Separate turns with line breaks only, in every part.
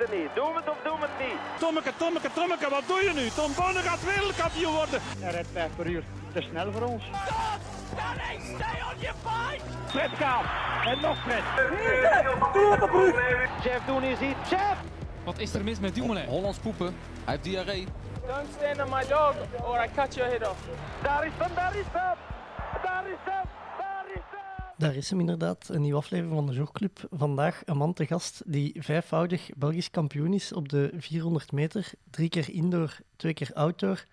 niet. Doe het of doe het niet. Tommeke, Tommeke, Tommeke, wat doe je nu? Tom Bonne gaat wereldkampioen worden. Hij rijdt 5 per uur. Te snel voor ons. Stop! Stanley, stay on your bike!
Fred Kaap. En nog Fred. Doe het op Jeff Doen is hier. Jeff! Wat is er mis met Dumoulin? Hollands poepen. Hij heeft diarree.
Don't stand on my dog or I cut your head off. Daar is hem, daar is hem. Daar is hem.
Daar is hem inderdaad, een nieuwe aflevering van de Jogclub. Vandaag een man te gast die vijfvoudig Belgisch kampioen is op de 400 meter. Drie keer indoor, twee keer outdoor.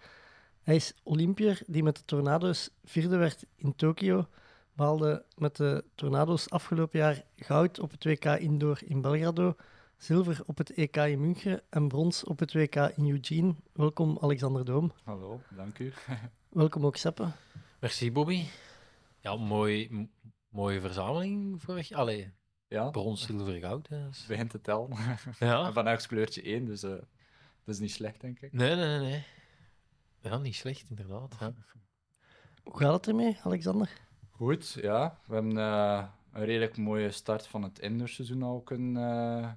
Hij is Olympier die met de Tornado's vierde werd in Tokio. Behaalde met de Tornado's afgelopen jaar goud op het WK indoor in Belgrado, zilver op het EK in München en brons op het WK in Eugene. Welkom Alexander Doom.
Hallo, dank u.
Welkom ook Seppe.
Merci Bobby. Ja, mooi,
mooie verzameling vorig jaar. Allee, ja. brons, goud. Dus. Begint te tellen. Ja. en van kleurtje één, dus uh, dat is niet slecht, denk ik.
Nee, nee, nee. nee. Ja, niet slecht, inderdaad. Ja. Hoe gaat het ermee, Alexander?
Goed, ja. We hebben eh, een redelijk mooie start van het indoorseizoen al kunnen, eh,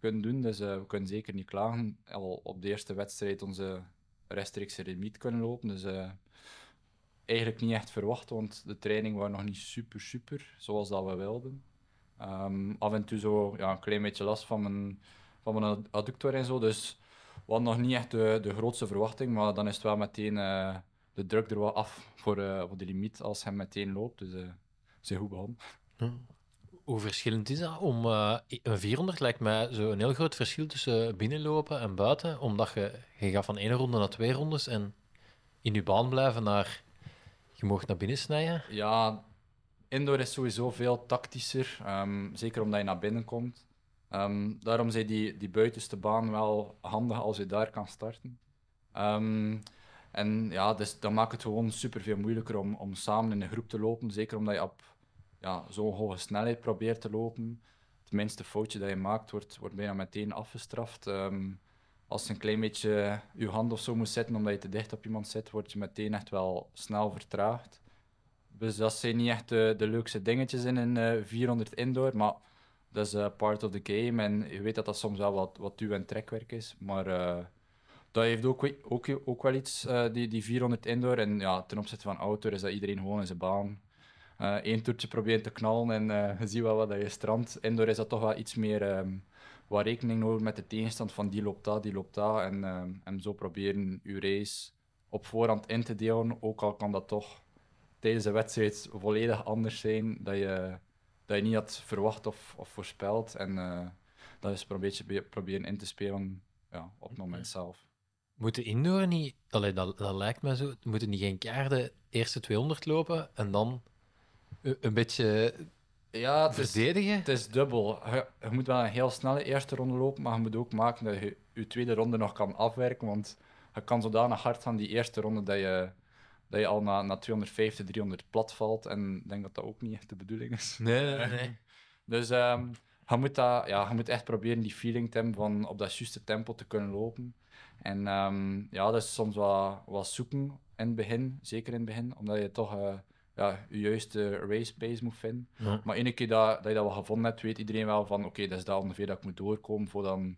kunnen doen. Dus we kunnen zeker niet klagen. Al op de eerste wedstrijd onze rechtstreekse limiet kunnen lopen. Dus eigenlijk niet echt verwacht, want de training was nog niet super, super zoals dat we wilden. Ehm, af en toe zo ja, een klein beetje last van mijn, van mijn adductor en zo. Dus we nog niet echt de, de grootste verwachting, maar dan is het wel meteen eh, de druk er wel af voor, eh, voor de limiet als hij meteen loopt. Dus uh, eh, zeer goed begonnen. Hoe verschillend is dat? Om, een 400 lijkt mij
zo een heel groot verschil tussen binnenlopen en buiten, omdat je, je gaat van één ronde naar twee rondes en in je baan blijven naar je mocht naar binnen
snijden? Ja, indoor is sowieso veel tactischer. Ehm, zeker omdat je naar binnen komt. Ehm, daarom zijn die, die buitenste baan wel handig als je daar kan starten. Um, en ja, dus dat maakt het gewoon super veel moeilijker om, om samen in een groep te lopen. Zeker omdat je op ja, zo'n hoge snelheid probeert te lopen. Het minste foutje dat je maakt wordt, wordt bijna meteen afgestraft als je een klein beetje je hand of zo moet zetten omdat je te dicht op iemand zit, word je meteen echt wel snel vertraagd. Dus dat zijn niet echt de, eh, de leukste dingetjes in een 400 eh, indoor, maar dat is uh, part of the game. En je weet dat dat soms wel wat, wat duw- en trekwerk is, maar dat heeft ook, ook, ook wel iets, die, die 400 indoor. En ja, ten opzichte van outdoor is dat iedereen gewoon in zijn baan. Eén toertje proberen te knallen en je ziet wel wat je strandt. Indoor is dat toch wel iets meer... Ehm, waar rekening houden met de tegenstand van die loopt daar, die loopt daar. Ehm, en zo proberen je race op voorhand in te delen, ook al kan dat toch tijdens de wedstrijd volledig anders zijn dat je, dat je niet had verwacht of, of voorspeld. En eh, dat is een beetje proberen in te spelen ja, op het moment zelf.
Moeten indoor niet, allee, dat, dat lijkt me zo, moeten die geen eerst eerste 200 lopen en dan
een beetje ja, het is, Het is dubbel. Je, moet wel een heel snelle eerste ronde lopen, maar je moet ook maken dat je je tweede ronde nog kan afwerken. Want je kan zodanig hard gaan die eerste ronde dat je, dat je al na, na 250, 300 plat valt. En ik denk dat dat ook niet echt de bedoeling is. Nee, nee, nee. dus ehm, je, moet dat, ja, je moet echt proberen die feeling te hebben van op dat juiste tempo te kunnen lopen. En ehm, ja, dat is soms wel, wel zoeken in het begin, zeker in het begin, omdat je toch. Eh, ja, je juiste race pace moet vinden. Maar ene keer dat, dat je dat wel gevonden hebt, weet iedereen wel van oké, dat is dat ongeveer dat ik moet doorkomen voor dan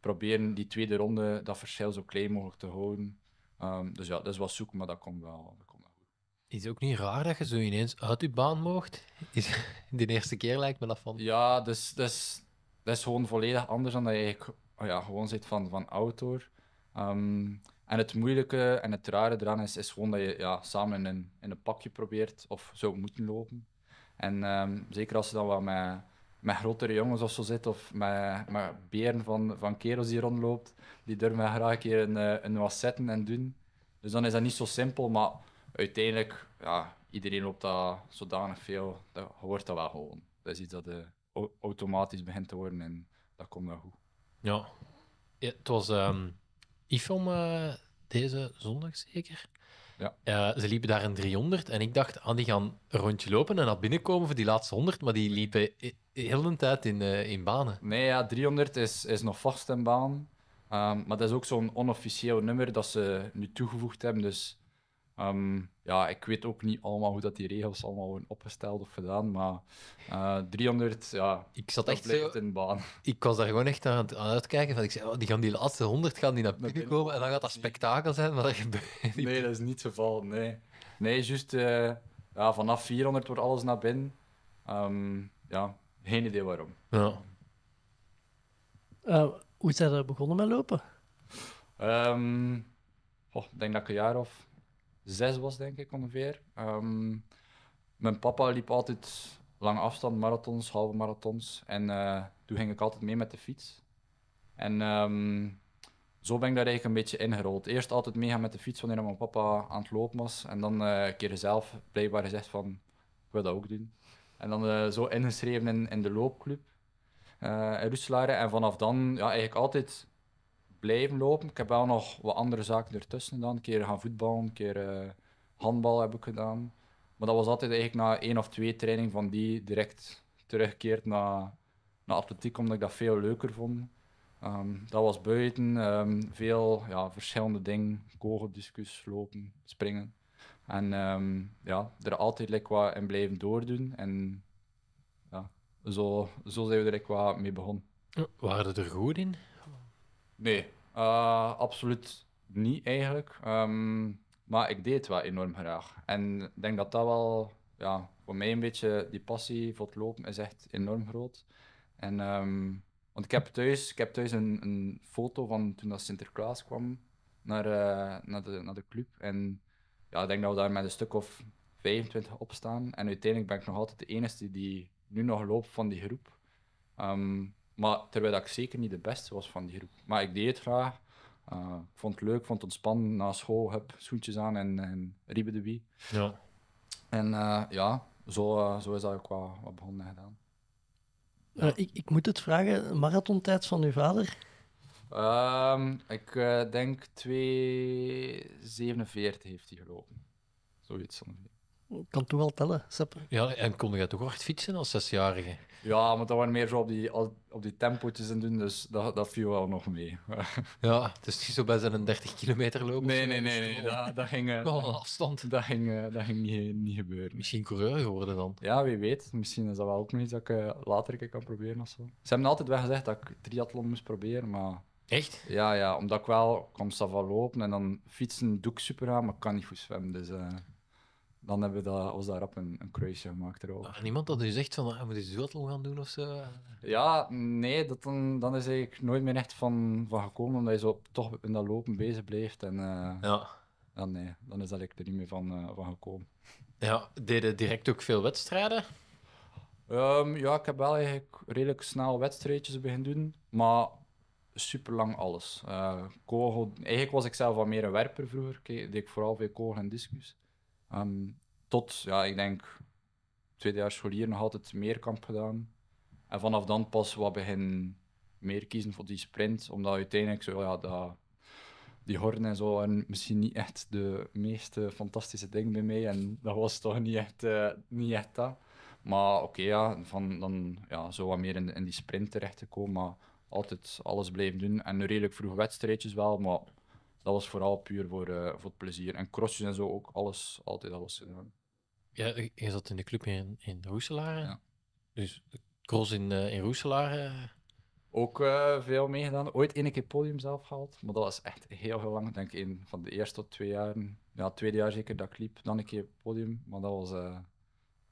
proberen die tweede ronde dat verschil zo klein mogelijk te houden. Ehm, dus ja, dat is wel zoeken, maar dat komt wel, dat komt wel goed.
Is het ook niet raar dat je zo ineens uit je baan mocht?
Is, de eerste keer lijkt me dat van. Ja, dus, dat is gewoon volledig anders dan dat je ja, gewoon zit van, van outdoor. Ehm, en het moeilijke en het rare eraan is, is gewoon dat je ja, samen in een, in een pakje probeert of zou moeten lopen. En ehm, zeker als je dan wat met, met grotere jongens of zo zit, of met, met beren van, van kerels die rondloopt, die durven graag een keer een, eh, een zetten en doen. Dus dan is dat niet zo simpel, maar uiteindelijk, ja, iedereen loopt dat zodanig veel, dat hoort dat wel gewoon. Dat is iets dat eh, automatisch begint te worden en dat komt wel goed.
Ja, het was... Ehm, Film uh, deze zondag zeker. Ja. Eh, ze liepen daar een 300 en ik dacht, ah, die gaan een rondje lopen en dan
binnenkomen voor die laatste 100, maar die liepen heel de tijd in, eh, in banen. Nee, ja, 300 is, is nog vast in baan. Ehm, maar dat is ook zo'n onofficieel nummer dat ze nu toegevoegd hebben. Dus Ehm, ja, ik weet ook niet allemaal hoe dat die regels allemaal worden opgesteld of gedaan, maar uh, eh, 300, ja, ik zat echt zo, in de baan. Ik was daar gewoon echt
aan, het uitkijken. Van, ik zei, oh, die gaan die laatste 100 gaan die naar binnen komen en dan gaat dat spektakel zijn. Maar dat gebeurt
niet. Nee, dat is niet het geval. Nee, nee juist eh, ja, vanaf 400 wordt alles naar binnen. Ehm, ja, geen idee waarom.
Ja.
Eh, hoe zijn er begonnen met lopen?
oh, ik denk dat ik een jaar of zes was, denk ik ongeveer. Ehm, mijn papa liep altijd lange afstand marathons, halve marathons. En eh, toen ging ik altijd mee met de fiets. En ehm, zo ben ik daar eigenlijk een beetje ingerold. Eerst altijd meegaan met de fiets wanneer mijn papa aan het lopen was. En dan uh, een keer zelf blijkbaar gezegd van, ik wil dat ook doen. En dan eh, zo ingeschreven in, in de loopclub uh, in Roeselare. En vanaf dan ja, eigenlijk altijd blijven lopen. Ik heb wel nog wat andere zaken ertussen dan. Een keer gaan voetballen, een keer eh, handbal heb ik gedaan. Maar dat was altijd eigenlijk na één of twee training van die direct teruggekeerd naar, naar atletiek, omdat ik dat veel leuker vond. Ehm, dat was buiten, ehm, veel ja, verschillende dingen, kogeldiscus, lopen, springen. En ehm, ja, er altijd like, wat in blijven doordoen. En ja, zo, zo zijn we er like, mee begonnen. Waren er goed in? Nee, eh, absoluut niet eigenlijk. Ehm, maar ik deed het wel enorm graag. En ik denk dat dat wel, ja, voor mij een beetje, die passie voor het lopen is echt enorm groot. En, ehm, want ik heb thuis, ik heb thuis een, een foto van toen dat Sinterklaas kwam naar, eh, naar, de, naar de club. En ja, ik denk dat we daar met een stuk of 25 op staan. En uiteindelijk ben ik nog altijd de enige die nu nog loopt van die groep. Ehm, maar terwijl ik zeker niet de beste was van die groep. Maar ik deed het graag. Eh, vond het leuk, vond het ontspannen. Na school heb schoentjes aan en, en de wie. Ja. En eh, ja, zo, eh, zo is dat ook wat, wat begonnen gedaan.
ik, ik moet het vragen, marathontijd van uw vader?
Ehm, ik denk 2,47 heeft hij gelopen. Zoiets ongeveer
kan toch wel tellen, Sepp. Ja, en
kon je toch hard fietsen als zesjarige? Ja, maar dat waren meer zo op die, op die tempootjes en doen, dus dat, dat viel wel nog mee.
ja, het is niet zo bij een
30 kilometer lopen. Nee, nee, nee, nee, dat, ging... Eh, wel een afstand. Dat ging, eh, dat ging niet, gebeuren. Misschien coureur geworden dan? Ja, wie weet. Misschien is dat wel ook nog iets dat ik eh, later kan proberen of zo. Ze hebben altijd wel gezegd dat ik triathlon moest proberen, maar... Echt? Ja, ja, omdat ik wel kon sava lopen en dan fietsen doe ik super aan, maar ik kan niet goed zwemmen, dus dan hebben we dat, was daar een, een kruisje gemaakt erover.
niemand dat nu zegt van, moet je duathlon gaan doen of zo?
Ja, nee, dat dan, dan is eigenlijk nooit meer echt van, van gekomen, omdat je zo toch in dat lopen bezig blijft. En, eh, ja. Dan, nee, dan is dat ik er niet meer van, eh, van gekomen. Ja, deden direct ook veel wedstrijden? Ehm, ja, ik heb wel eigenlijk redelijk snel wedstrijdjes beginnen doen, maar super lang alles. Eh, kogel, eigenlijk was ik zelf wat meer een werper vroeger. Ik deed ik vooral veel kogel en discus. Um, tot, ja, ik denk, tweede jaar scholier nog altijd meer kamp gedaan. En vanaf dan pas wat begin meer kiezen voor die sprint, omdat uiteindelijk zo, ja, dat, die horden en zo waren misschien niet echt de meest fantastische ding bij mij. En dat was toch niet echt, eh, niet echt dat. Maar oké, ja, van dan ja, zo wat meer in, in die sprint terecht te komen. Maar altijd alles blijven doen. En redelijk vroeg wedstrijdjes wel, maar dat was vooral puur voor, eh, voor het plezier. En crossjes en zo ook, alles, altijd, dat was...
Ja, je zat in de club in, in
Roeselaar. Ja. Dus cross in, eh, in Roeselaar... Ook eh, veel meegedaan. Ooit één keer podium zelf gehaald, maar dat was echt heel, heel lang. Denk ik in van de eerste tot twee jaar. Ja, tweede jaar zeker dat ik liep. Dan een keer podium, maar dat was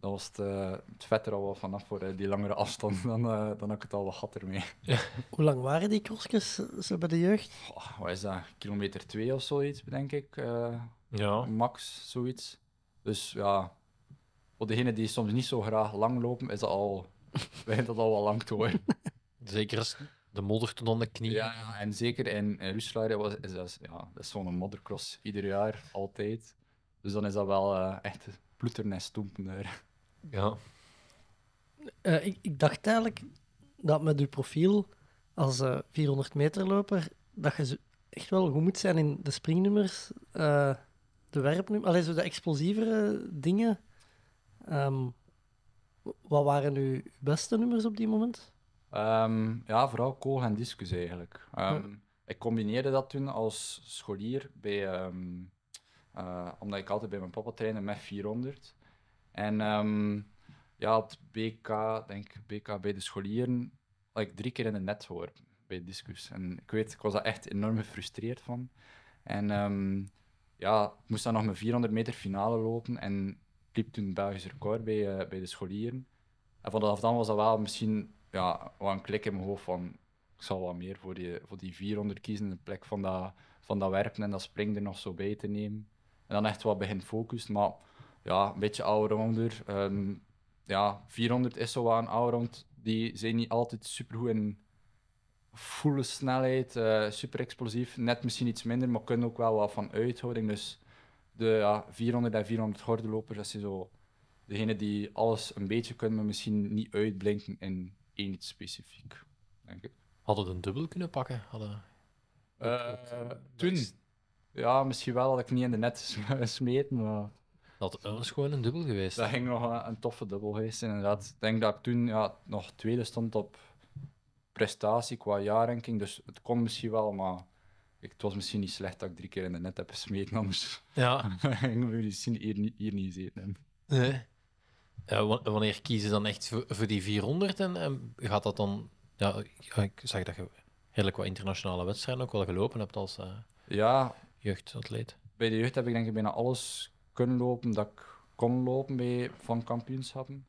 dat was het, uh, vet er al wel vanaf voor die langere afstand. Dan, eh, dan had ik het al wat gat ermee. Hoe lang
waren die crossjes eh, zo bij de jeugd?
Oh, wat is dat? Kilometer 2 of zoiets, denk ik. ja. Max, zoiets. Dus ja, voor degenen die soms niet zo graag lang lopen, is dat al, wij dat al wel lang te worden. Zeker als de modder tot de knieën. Ja, ja, en zeker in, in Ruslaar was, is dat, ja, dat zo'n moddercross. Ieder jaar, altijd. Dus dan is dat wel echt en toempenaar. Ja.
Eh, ik, ik, dacht eigenlijk dat met je profiel als uh, eh, 400 meter loper, dat je echt wel goed moet zijn in de springnummers, eh, de werpnummers, alleen zo de explosievere dingen. Ehm, wat waren uw beste nummers op die moment?
Ehm, ja, vooral kool en discus eigenlijk. Ehm, ik combineerde dat toen als scholier bij, omdat ik altijd bij mijn papa trainde met 400. En ehm, ja, het BK, denk BK bij de scholieren, had ik drie keer in het net hoor bij discus. En ik weet, ik was daar echt enorm gefrustreerd van. En ehm, ja, ik moest dan nog mijn 400 meter finale lopen en liep toen het Belgisch record bij, eh, bij de scholieren. En vanaf dan was dat wel misschien ja, wel een klik in mijn hoofd van ik zal wat meer voor die, voor die 400 kiezen in plek van dat, van dat werpen en dat springen er nog zo bij te nemen. En dan echt wat begin focus. Maar ja, een beetje allrounder. Um, ehm, ja, 400 is zo aan allround. Die zijn niet altijd supergoed in volle snelheid, eh, super explosief. Net misschien iets minder, maar kunnen ook wel wat van uithouding. Dus de ja, 400 en 400 gordelopers, dat zijn zo degene die alles een beetje kunnen, maar misschien niet uitblinken in één iets specifiek, hadden ik. een dubbel kunnen pakken? Hadden... Eh, eh, toen? Ja, misschien wel had ik niet in de net smeten, maar... Dat is gewoon een dubbel geweest. Dat ging nog een, toffe dubbel geweest, inderdaad. Ik denk dat ik toen ja, nog tweede stond op prestatie qua jaarranking. Dus het kon misschien wel, maar ik, het was misschien niet slecht dat ik drie keer in de net heb gesmeten. Maar ja. gingen we misschien hier niet, hier niet zitten. wanneer
kiezen dan echt voor, die 400? En, gaat dat dan... Ja, ik zag dat je redelijk wat internationale wedstrijden ook wel gelopen hebt als uh,
ja, jeugdatleet. Bij de jeugd heb ik denk ik bijna alles kunnen lopen, dat ik kon lopen bij, van kampioenschappen.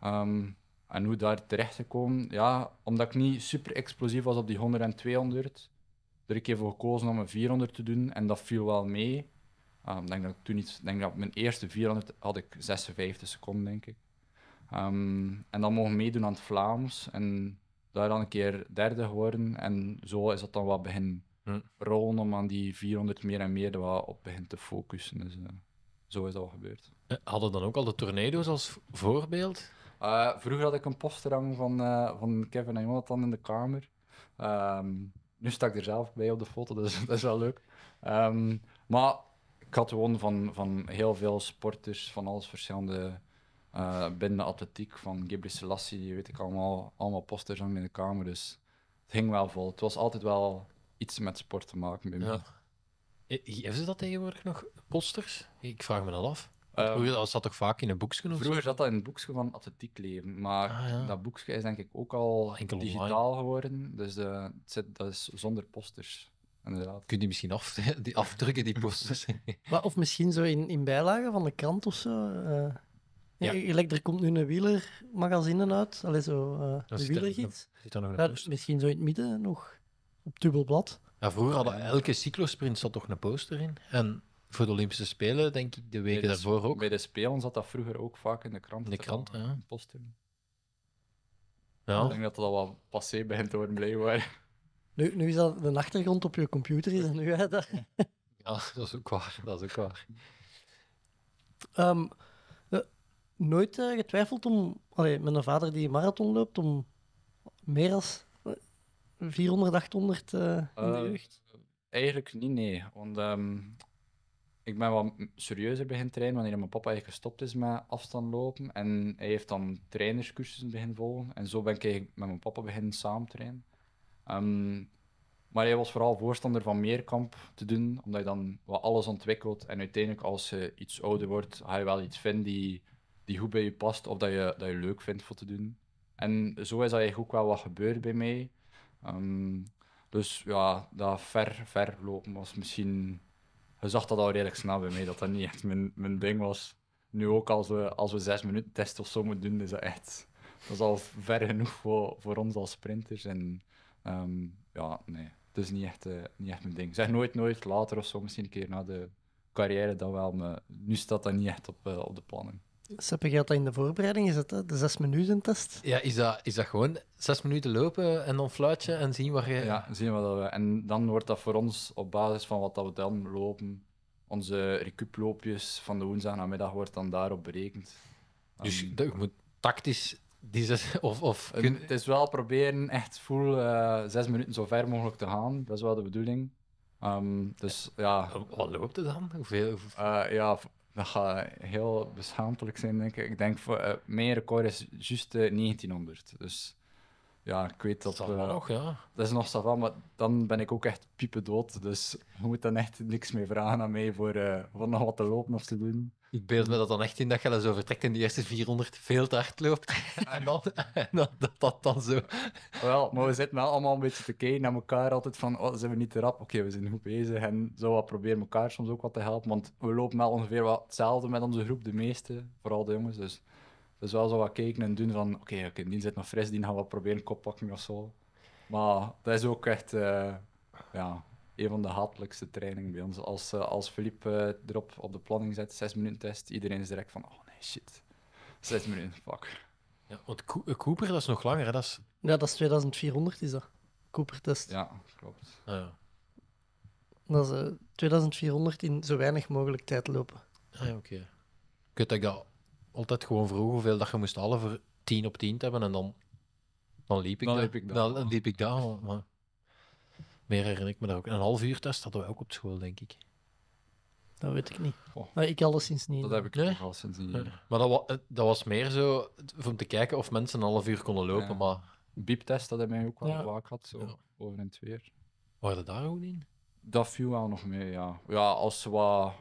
Ehm, en hoe daar terecht te komen, ja, omdat ik niet super explosief was op die 100 en 200, er een keer gekozen om een 400 te doen en dat viel wel mee. Ehm, ik denk dat ik toen iets, denk dat mijn eerste 400 had ik 56 seconden, denk ik. Um, en dan mogen meedoen aan het Vlaams en daar dan een keer derde geworden. En zo is dat dan wat begin hm. rollen om aan die 400 meer en meer wat op begin te focussen. Dus, eh, zo is al gebeurd. Eh, hadden dan ook al de tornado's als voorbeeld? Eh, vroeger had ik een posterang van, eh, van Kevin en Jonathan in de kamer. Ehm, nu sta ik er zelf bij op de foto, dus dat is wel leuk. Ehm, maar ik had gewoon van, van heel veel sporters, van alles verschillende binnen atletiek, van Gibri Selassie, weet ik allemaal, allemaal posters hangen in de kamer. Dus het ging wel vol. Het was altijd wel iets met sport te maken bij mij.
Hebben eh, ze dat tegenwoordig nog?
Posters? Ik vraag me dat af. Vroeger zat zat toch vaak in een boekje? vroeger zat dat in een boekje van Atletiek Leven. Maar ah, dat boekje is denk ik ook al Enkel digitaal geworden. Dus eh, het zit, dat is zonder posters. Inderdaad. Kun je die misschien af, die afdrukken, die posters?
of misschien zo in, in bijlagen van de krant of zo. Uh, ja. Er komt nu een wielermagazine uit. Allee, zo, uh, een wielergids. Misschien zo in het midden nog. Op dubbelblad.
Ja, vroeger hadden elke cyclosprint zat toch een poster in. En voor de Olympische Spelen, denk ik, de weken daarvoor
ook. Bij de Spelen zat dat vroeger ook vaak in de krant. In de krant, ja. poster. Ja. Ik denk dat dat wel passé begint te worden, blijkbaar.
Nu, nu is dat de achtergrond op je computer, is nu, hè? Ja,
dat is ook waar. Dat is
ook waar.
Ehm, eh, nooit eh, getwijfeld om, allee, met een vader die marathon loopt, om meer als 400, 800 eh, in de eh, jeugd?
Eigenlijk niet, nee. Want ehm, ik ben wat serieuzer begin trainen wanneer mijn papa eigenlijk gestopt is met afstand lopen. En hij heeft dan trainerscursussen begin volgen. En zo ben ik met mijn papa beginnen samen trainen. Ehm, maar hij was vooral voorstander van meer kamp te doen, omdat je dan wat alles ontwikkelt. En uiteindelijk, als je iets ouder wordt, ga je wel iets vinden die, die goed bij je past of dat je, dat je leuk vindt voor te doen. En zo is dat eigenlijk ook wel wat gebeurd bij mij. Ehm, dus ja, dat ver, ver lopen was misschien. Je zag dat al redelijk snel bij mij, dat dat niet echt mijn, mijn ding was. Nu ook als we, als we zes minuten test of zo moeten doen, is dat echt. Dat is al ver genoeg voor, voor ons als sprinters. En ehm, ja, nee, het is niet echt, eh, niet echt mijn ding. Zeg nooit, nooit later of zo, misschien een keer na de carrière, dan wel. Maar nu staat dat niet echt op, eh, op de planning.
Seppe, dus ik dat in de voorbereiding? Is dat, de zes minuten test?
Ja, is dat, is dat gewoon zes minuten lopen en dan fluitje en zien waar je... Ja, zien wat we... En dan wordt dat voor ons op basis van wat dat we dan lopen, onze recuploopjes van de woensdag namiddag wordt dan daarop berekend. Dus je moet tactisch die zes, of, of Het is wel proberen echt full eh, zes minuten zo ver mogelijk te gaan. Dat is wel de bedoeling. Ehm, dus, ja. Wat loopt het dan? Hoeveel? Eh, ja, dat gaat heel beschamelijk zijn, denk ik. Ik denk, voor, uh, mijn record is juist 1900. Eh, dus ja, ik weet dat... Dat is eh, nog, ja. Dat is nog van, maar dan ben ik ook echt piepen dood. Dus je moet dan echt niks meer vragen aan mij voor, eh, voor nog wat te lopen of te doen.
Ik beeld me dat dan echt in dat je dan zo vertrekt in die eerste 400 veel te hard loopt. en dan,
dat, dat dan zo. Wel, maar we zitten wel allemaal een beetje te kijken naar elkaar. Altijd van, oh, zijn we niet te rap? Oké, we zijn goed bezig. En zo wat proberen elkaar soms ook wat te helpen. Want we lopen wel ongeveer wat hetzelfde met onze groep, de meeste. Vooral de jongens, dus... Dus wel zo wat kijken en doen van, oké, oké okay, die zit nog fris, die gaan we proberen koppakken of zo. Maar dat is ook echt eh, ja, een van de hatelijkste trainingen bij ons. Als, eh, als Philippe eh, erop op de planning zet, zes minuten test, iedereen is direct van, oh nee, shit. Zes minuten, fuck.
Ja, want Cooper, dat is nog langer, hè? Dat is...
Ja, dat is 2400, is dat. Cooper-test. Ja,
klopt. Ah, ja.
Dat is 2400 in zo weinig mogelijk tijd lopen. Ah
ja, oké. Okay. Ik dat dat altijd gewoon vroeger hoeveel dat je moest halen voor tien op tien te hebben. En dan, dan liep ik dan daar. Liep ik Dan, liep ik daar. Maar meer herinner ik me daar ook. Een half uur test hadden we ook op school, denk ik. Dat weet ik
niet. Oh. Nee, ik alleszins niet. Dat heb ik nee? sinds niet.
Maar dat, eh, dat, was meer zo om te kijken of mensen een half uur konden lopen. Ja. Maar...
Bieptest, dat hebben mij ook wel vaak had zo over en het weer. Waren daar ook in? Dat viel wel nog mee, ja. Ja, als wat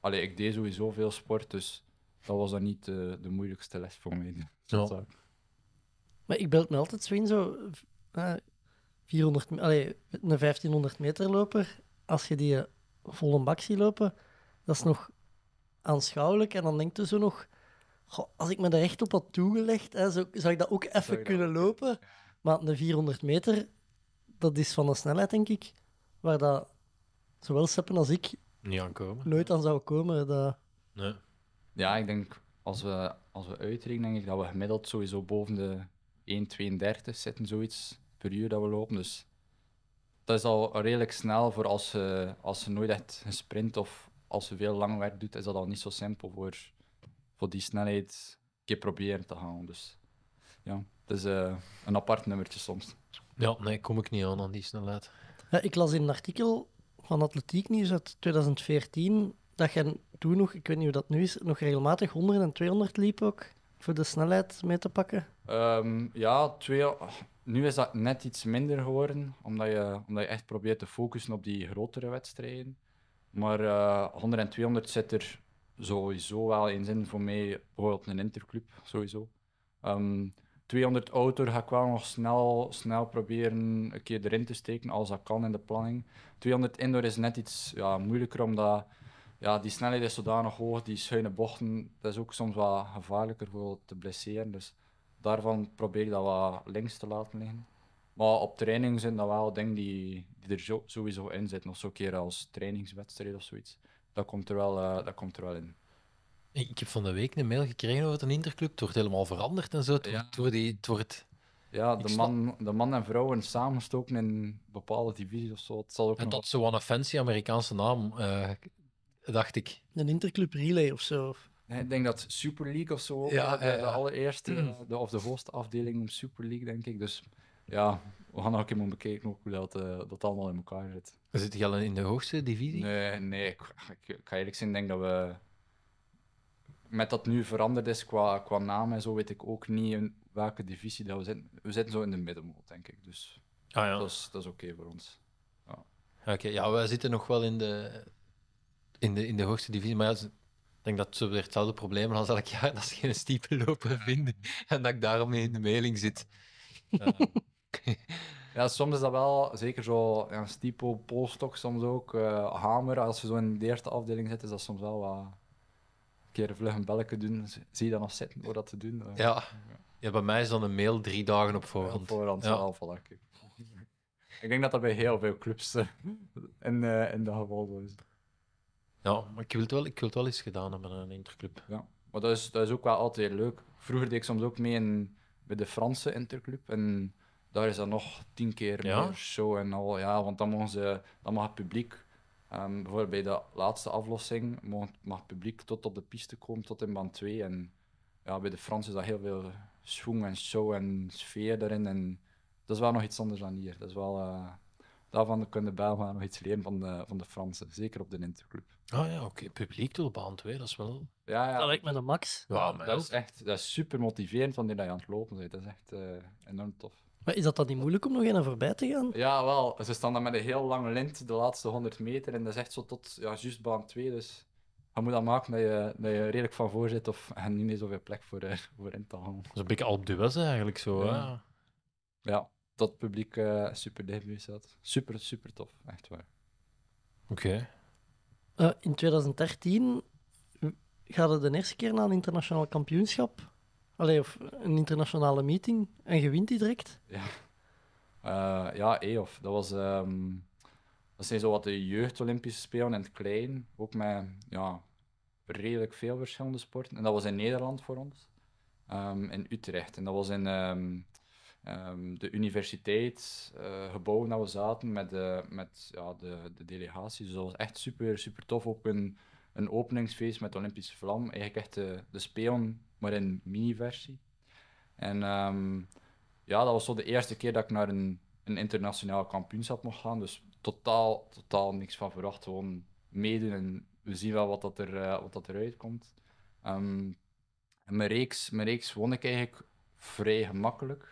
Allee, ik deed sowieso veel sport, dus dat was dan niet de, eh, de moeilijkste les voor mij.
Maar ik beeld me altijd zo in, zo uh, 400, nee, een 1500 meter loper, als je die eh, volle bak ziet lopen, dat is nog aanschouwelijk. En dan denkt je zo nog, als ik me er echt op had toegelegd, hè, zou, zou ik dat ook even kunnen lopen. Maar de 400 meter, dat is van de snelheid, denk ik, waar dat zowel Seppen als ik niet nooit aan zou komen. Dat...
Nee. Ja, ik denk als we, als we uitrekenen, denk ik dat we gemiddeld sowieso boven de 1,32 zitten, zoiets per uur dat we lopen. Dus dat is al redelijk snel voor als ze, als nooit echt sprint of als ze veel lang werk doet, is dat al niet zo simpel voor, voor die snelheid een keer proberen te gaan. Dus ja, het is eh, een apart nummertje soms. Ja, nee, kom ik niet aan aan die
snelheid. Ja, ik las in een artikel van Atletiek Nieuws uit 2014 dat je toen nog, ik weet niet hoe dat nu is, nog regelmatig 100 en 200 liep ook? Voor de snelheid mee te
pakken? Ehm, ja, twee, ah, nu is dat net iets minder geworden, omdat je, omdat je echt probeert te focussen op die grotere wedstrijden. Maar 100 eh, en 200 zit er sowieso wel in zin voor mij, bijvoorbeeld een interclub, sowieso. 200 ehm, auto ga ik wel nog snel, snel proberen een keer erin te steken, als dat kan in de planning. 200 indoor is net iets ja, moeilijker, omdat ja, die snelheid is zodanig hoog, die schuine bochten, dat is ook soms wat gevaarlijker voor te blesseren. Dus daarvan probeer ik dat wat links te laten liggen. Maar op training zijn dat wel dingen die, die er sowieso in zitten. Of zo'n keer als trainingswedstrijd of zoiets. Dat komt er wel, eh, dat komt er wel in. Ik heb van de week een mail gekregen over een interclub. Het wordt helemaal veranderd
en zo. Het, ja. wordt, het wordt... Ja, de man,
de man en vrouwen samenstoken in bepaalde divisies of zo. Het zal ook en nog... dat is
zo'n fancy Amerikaanse naam. Eh, dacht ik.
Een interclub relay of zo? Nee, ik denk dat Super League of
zo, eh, ja, de, de allereerste, mm. eh, de, of de hoogste afdeling Super League, denk ik. Dus ja, we gaan nog een keer bekijken hoe dat, eh, dat allemaal in elkaar zit. Zitten je al in de hoogste divisie? Nee, nee ik, ik, ga eerlijk zijn, denk dat we met dat nu veranderd is qua, qua naam en zo, weet ik ook niet in welke divisie dat we zitten. We zitten zo in de middenmoot, denk ik. Dus ah, ja. dat is, dat is oké voor ons.
Ja. Oké, ja, wij zitten nog wel in de in de, in de hoogste divisie. Maar ja, ik denk dat ze weer hetzelfde probleem hebben als elk jaar, dat ze geen stiepe lopen vinden en dat ik daarom in de mailing zit.
ja, soms is dat wel, zeker zo ja, Stipo, Polstok soms ook, eh, Hamer, als je zo in de eerste afdeling zit, is dat soms wel wat... Een keer vlug een belletje doen, zie je dan zitten door dat te doen. Eh. Ja.
ja, bij mij is dan een mail drie dagen op voorhand. Op voorhand, ja.
ik denk dat dat bij heel veel clubs eh, in, in dat geval is.
Ja, maar ik wil het wel, ik wil het wel eens gedaan hebben aan een interclub. Ja.
Maar dat is, dat is ook wel altijd leuk. Vroeger deed ik soms ook mee in, bij de Franse interclub. En daar is dat nog tien keer meer show en al. Ja, want dan, mogen ze, dan mag het publiek, ehm, bijvoorbeeld bij de laatste aflossing, mag, mag het publiek tot op de piste komen, tot in band 2. En ja, bij de Fransen is dat heel veel schoen en show en sfeer daarin. En dat is wel nog iets anders dan hier. Dat is wel... Eh, daarvan kunnen Belgen nog iets leren van de, van de Fransen, zeker op de Interclub. Ah ja, oké, publiek
publiek baan 2, dat is wel...
Ja, ja. Dat lijkt me de max. Ja, dat, is echt dat is super motiverend van die dat je aan het lopen bent. Dat is echt eh, enorm tof.
Maar is dat dan niet moeilijk om nog een voorbij te gaan?
Ja, wel. Ze staan dan met een heel lange lint de laatste 100 meter en dat is echt zo tot ja, juist baan 2, dus... Je moet dat maken dat je, dat je redelijk van voor zit of er niet meer zoveel plek voor, eh, voor in te hangen. Dat is een beetje Alpe eigenlijk zo. Ja. Hè? ja dat publiek eh, super debuut zat. Super, super tof, echt waar. Oké.
Eh, in 2013 gaat het de eerste keer naar een internationaal kampioenschap. Allee, of een internationale meeting. En gewint hij die direct.
Ja, uh, ja EOF. Dat, was, ehm, dat zijn zo wat de jeugd-Olympische Spelen in het klein. Ook met ja, redelijk veel verschillende sporten. En dat was in Nederland voor ons. Um, in Utrecht. En dat was in... Ehm, Ehm, de universiteit, uh, eh, gebouw dat we zaten met, de, met ja, de, de delegatie. Dus dat was echt super, super tof. Ook een, een openingsfeest met de Olympische Vlam. Eigenlijk echt de, de Speon, maar in mini-versie. En ehm, ja, dat was zo de eerste keer dat ik naar een, een internationaal kampioenschap mocht gaan. Dus totaal, totaal niks van verwacht. Gewoon meedoen en we zien wel wat, dat er, eh, wat dat eruit komt. Um, reeks, mijn reeks won ik eigenlijk vrij gemakkelijk.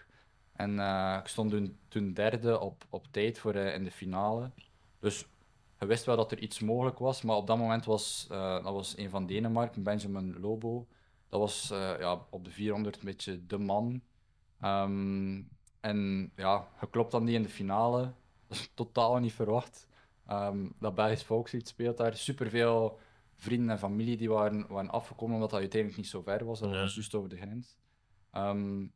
En eh, ik stond toen, toen, derde op, op tijd voor, eh, in de finale. Dus je wist wel dat er iets mogelijk was, maar op dat moment was, eh, dat was een van Denemarken, Benjamin Lobo. Dat was ja, op de 400 een beetje de man. Ehm, en ja, je klopt dan niet in de finale. Dat totaal niet verwacht. Um, dat Belgisch volkslied speelt daar. Superveel vrienden en familie die waren, waren afgekomen omdat dat uiteindelijk niet zo ver was. Dat was juist over de grens. Ehm,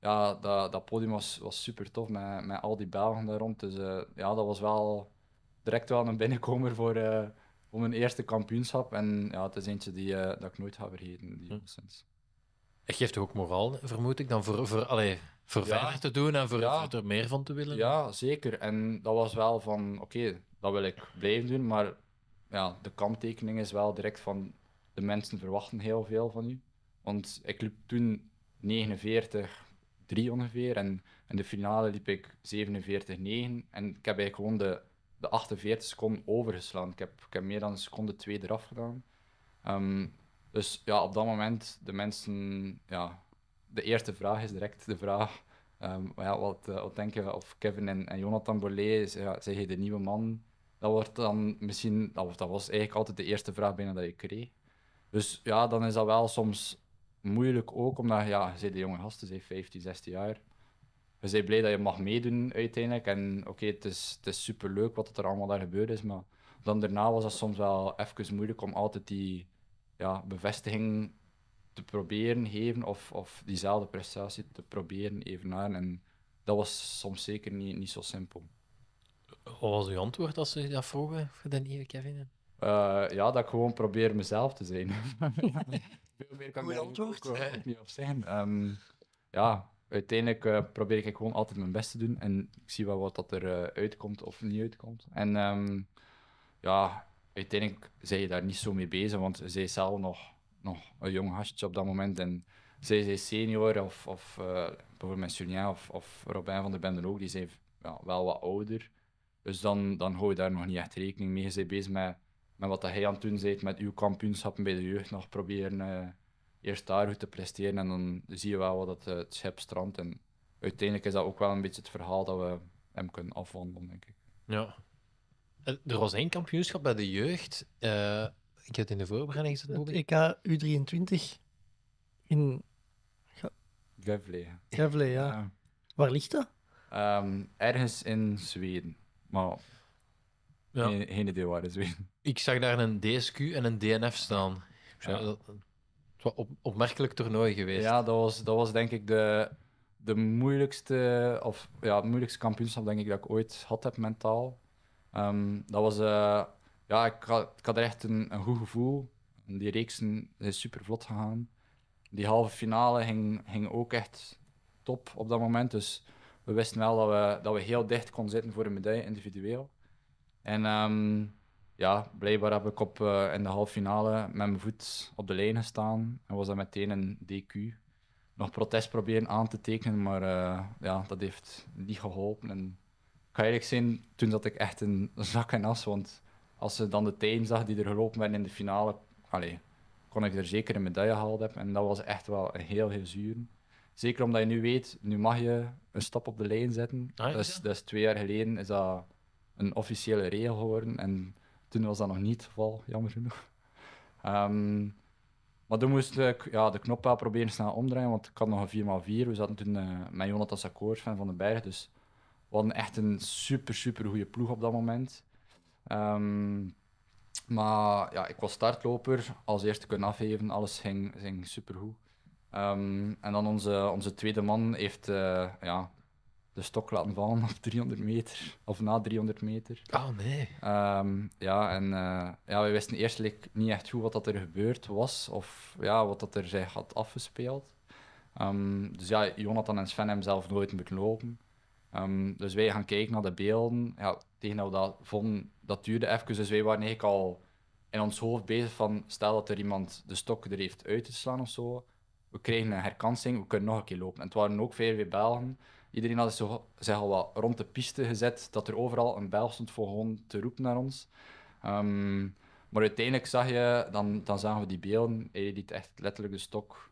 ja, dat, dat podium was, was super tof met, met al die Belgen daar rond. Dus eh, ja, dat was wel direct wel een binnenkomer voor, uh, voor mijn eerste kampioenschap. En ja, het is eentje die, eh, dat ik nooit ga vergeten. Die hm.
Het geeft ook moraal, vermoed ik, dan voor, voor, allee, voor verder te doen en voor, er
meer van te willen. Ja, zeker. En dat was wel van, oké, dat wil ik blijven doen, maar ja, de kanttekening is wel direct van, de mensen verwachten heel veel van u. Want ik liep toen 49, 3 ongeveer. En in de finale liep ik 47-9. En ik heb eigenlijk gewoon de, de 48 seconden overgeslaan. Ik heb, ik heb meer dan een seconde twee eraf gedaan. Ehm, dus ja, op dat moment, de mensen, ja, de eerste vraag is direct de vraag, ehm, ja, wat, eh, wat denk je of Kevin en, Jonathan Bollet, ja, zijn je de nieuwe man? Dat wordt dan misschien, dat, dat was eigenlijk altijd de eerste vraag binnen dat je kreeg. Dus ja, dan is dat wel soms moeilijk ook, omdat ja, je de jonge gasten, ze 15, 16 jaar. We zijn blij dat je mag meedoen uiteindelijk. En oké, het, is, het is superleuk wat er allemaal daar gebeurd is, maar dan daarna was dat soms wel even moeilijk om altijd die ja, bevestiging te proberen geven of, of diezelfde prestatie te proberen evenaren. En dat was soms zeker niet, niet zo simpel. Wat was je antwoord
als ze dat vroegen voor de nieuwe Kevin? Uh,
ja, dat ik gewoon probeer mezelf te zijn. Veel meer kan ik daar eh, ook, niet op ehm, ja, uiteindelijk eh, probeer ik gewoon altijd mijn best te doen en ik zie wel wat dat er eh, uitkomt of niet uitkomt. En ehm, ja, uiteindelijk zijn je daar niet zo mee bezig, want zij is zelf nog, nog een jong hasje op dat moment. En zij zijn senior of, of bijvoorbeeld Julien of, of Robin van der Benden ook, die zijn ja, wel wat ouder. Dus dan, dan hou je daar nog niet echt rekening mee. Je bent bezig met met wat hij aan het doen met uw kampioenschappen bij de jeugd, nog proberen eh, eerst daar goed te presteren. En dan zie je wel wat eh, het, uh, het schip strandt. En uiteindelijk is dat ook wel een beetje het verhaal dat we hem kunnen afwandelen, denk ik.
Ja. Eh, er was één kampioenschap bij de jeugd. ik heb het in de voorbereiding
gezet. Ik EK U23 in... Gävle. ja. Waar ligt dat?
Ehm, ergens in Zweden. Maar geen, idee waar is weer. Ik zag daar een DSQ en een DNF staan. Dat, het was op, opmerkelijk toernooi geweest. Ja, dat was, dat was denk ik de, de moeilijkste, of ja, moeilijkste kampioenschap denk ik dat ik ooit had heb mentaal. Ehm, dat was, eh, ja, ik had, ik had echt een, een goed gevoel. Die reeksen is super vlot gegaan. Die halve finale ging, ging ook echt top op dat moment. Dus we wisten wel dat we, dat we heel dicht konden zitten voor een medaille individueel. En ehm, ja, blijkbaar heb ik op, eh, in de halve finale met mijn voet op de lijn gestaan. En was dat meteen een DQ. Nog protest proberen aan te tekenen, maar eh, ja, dat heeft niet geholpen. En ik ga eerlijk zijn, toen zat ik echt een zak en as. Want als ze dan de tijd zag die er gelopen werden in de finale, allee, kon ik er zeker een medaille gehaald hebben. En dat was echt wel een heel, heel zuur. Zeker omdat je nu weet, nu mag je een stap op de lijn zetten. Ah, ja. dus twee jaar geleden is dat een officiële regel geworden. En toen was dat nog niet het jammer genoeg. Ehm, maar toen moest ik ja, de knop wel proberen snel omdraaien, want ik had nog een 4x4. We zaten toen uh, met Jonathan Akkoord van Van den Berg, dus we hadden echt een super, super goede ploeg op dat moment. Ehm, maar ja, ik was startloper, als eerste kunnen afgeven, alles ging, ging supergoed. Ehm, en dan onze, onze tweede man heeft eh, ja, de stok laten vallen op 300 meter, of na 300 meter. Oh nee. Um, ja, en uh, ja, we wisten eerst niet echt goed wat dat er gebeurd was, of ja, wat dat er zich had afgespeeld. Ehm, dus ja, Jonathan en Sven hebben zelf nooit moeten lopen. Ehm, dus wij gaan kijken naar de beelden. Ja, tegen dat we dat vonden, dat duurde even. Dus wij waren eigenlijk al in ons hoofd bezig van, stel dat er iemand de stok er heeft uit te slaan of zo. We kregen een herkansing, we kunnen nog een keer lopen. En het waren ook veel Belgen Iedereen had zo, zich al wat rond de piste gezet, dat er overal een bel stond voor gewoon te roepen naar ons. Ehm, maar uiteindelijk zag je, dan, dan zagen we die beelden. Hij liet echt letterlijk de stok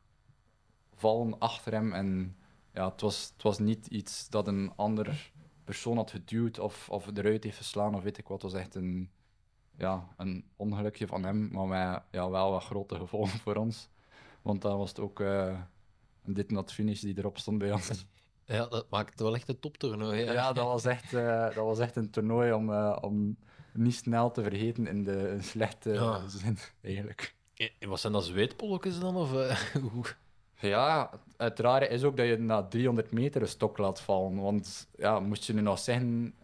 vallen achter hem. En ja, het, was, het was niet iets dat een ander persoon had geduwd of, of eruit heeft geslaan of weet ik wat. Het was echt een, ja, een ongelukje van hem, maar met ja, wel wat grote gevolgen voor ons. Want dan was het ook uh, dit en dat finish die erop stond bij ons. Ja, dat maakt wel echt een toptoernooi. Ja, dat was echt, eh, dat was echt een toernooi om, eh, om niet snel te vergeten in de slechte eh, ja. zin, eigenlijk. En wat zijn dat zweetpolletjes dan? Of, hoe? Ja, het rare is ook dat je na 300 meter een stok laat vallen. Want ja, moest je nu nog zeggen,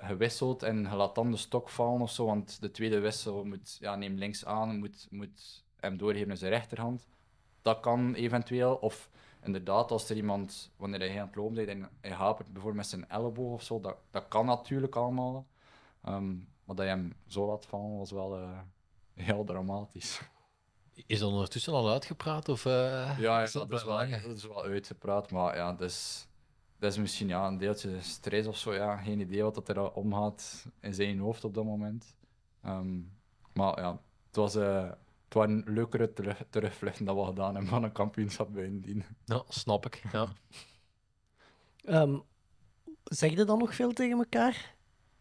gewisseld en je laat dan de stok vallen of zo. Want de tweede wissel moet, ja, neem links aan, moet, moet hem doorgeven in zijn rechterhand. Dat kan eventueel. Of inderdaad, als er iemand, wanneer hij aan het lopen deed en hij hapert bijvoorbeeld met zijn elleboog of zo, dat, dat kan natuurlijk allemaal. Ehm, maar dat je hem zo laat vallen was wel eh, heel dramatisch. Is dat ondertussen al uitgepraat? Of, eh, ja, dat, is wel, uitgepraat, maar ja, dat is, dat is misschien ja, een deeltje stress of zo. Ja. Geen idee wat dat er omgaat in zijn hoofd op dat moment. Ehm, maar ja, het was eh, het waren leukere terug, dat we gedaan hebben van een kampioenschap indien. Ja, snap ik. Ja. Um, zeg je dan nog veel tegen elkaar?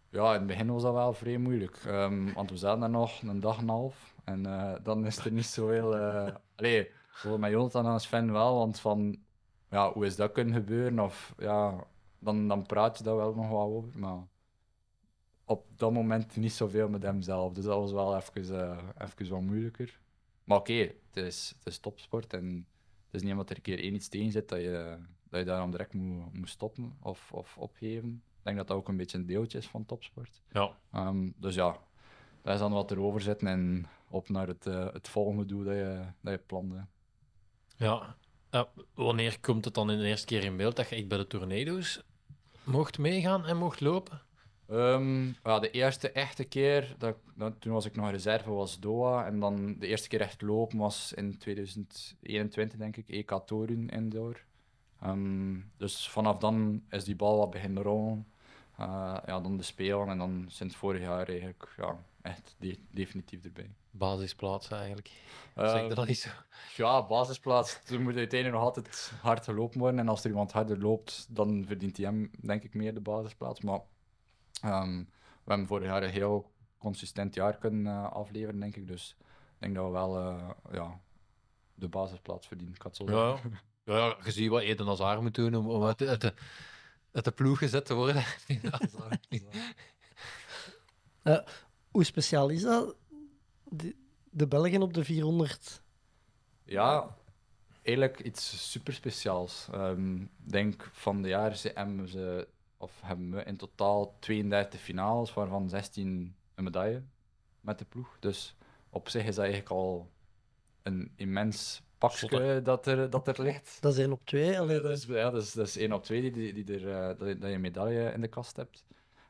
Ja, in het begin was dat wel vrij moeilijk. Ehm, want we zaten er nog een dag en een half. En eh, dan is er niet zoveel. Uh... Eh, mijn met Jonathan en Sven wel, want van ja, hoe is dat kunnen gebeuren? Of ja, dan, dan praat je daar wel nog wel over. Maar op dat moment niet zoveel met hemzelf. Dus dat was wel even, uh, even wat moeilijker. Maar oké, het, is, het is topsport en het is niet omdat er een keer één iets tegen zit dat je, dat je daarom direct moet, moet stoppen of, of opgeven. Ik denk dat dat ook een beetje een deeltje is van topsport. Ja. Ehm, dus ja, dat is dan wat erover zitten en op naar het, eh, het volgende doel dat je, dat je plande.
Ja. wanneer komt het dan in de eerste
keer in beeld dat je echt bij de tornado's mocht meegaan en mocht lopen? Ehm, ja, de eerste echte keer, dat, toen was ik nog reserve, was Doha. En dan de eerste keer echt lopen was in 2021, denk ik, EK Torun Indoor. Ehm, dus vanaf dan is die bal wat beginnen rollen. Eh, ja, dan de spelen en dan sinds vorig jaar eigenlijk ja, echt definitief erbij. Basisplaats eigenlijk. Eh, zeg dat al niet zo? Ja, basisplaats. Er moet uiteindelijk nog altijd hard gelopen worden. En als er iemand harder loopt, dan verdient hij hem denk ik meer de basisplaats. Maar Ehm, we hebben vorig jaar een heel consistent jaar kunnen eh, afleveren, denk ik. Dus ik denk dat we wel eh, ja, de basisplaats verdienen. Ik ja,
ja. ja, je wat Eden Hazard moet doen om, om uit, de, de, ploeg gezet te worden.
Eh, hoe speciaal is dat? De, de, Belgen op de
400? Ja, eigenlijk iets super speciaals. Ehm, ik denk van de jaren hebben ze of hebben we in totaal 32 finales, waarvan 16 een medaille met de ploeg. Dus op zich is dat eigenlijk al een immens pakje dat er, dat er ligt. Dat is één op twee. Allee, dat... Ja, dat dus, is, dus, dat één op twee die, die, die er, eh, dat, je, dat medaille in de kast hebt.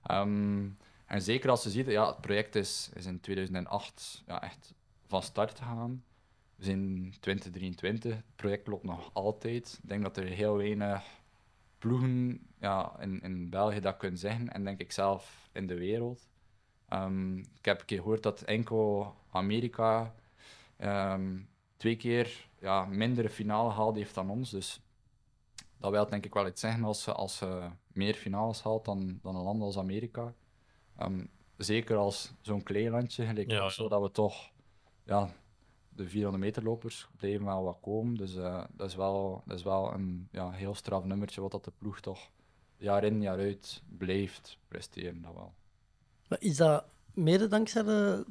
Ehm, en zeker als je ziet, ja, het project is, is in 2008 ja, echt van start gegaan. We zijn 2023, het project loopt nog altijd. Ik denk dat er heel weinig ploegen ja, in, in België dat kunnen zeggen en denk ik zelf in de wereld. Ehm, ik heb een keer gehoord dat enkel Amerika ehm, twee keer ja, mindere finale gehaald heeft dan ons. Dus dat wil denk ik wel iets zeggen als ze, als ze meer finales haalt dan, dan een land als Amerika. Ehm, zeker als zo'n klein landje, gelijk zo dat we toch ja, de 400 meterlopers, lopers bleven wel wat komen. Dus eh, dat, is wel, dat is wel een ja, heel straf nummertje wat dat de ploeg toch jaar in jaar uit blijft presteren. Dat wel.
is dat mede dankzij de,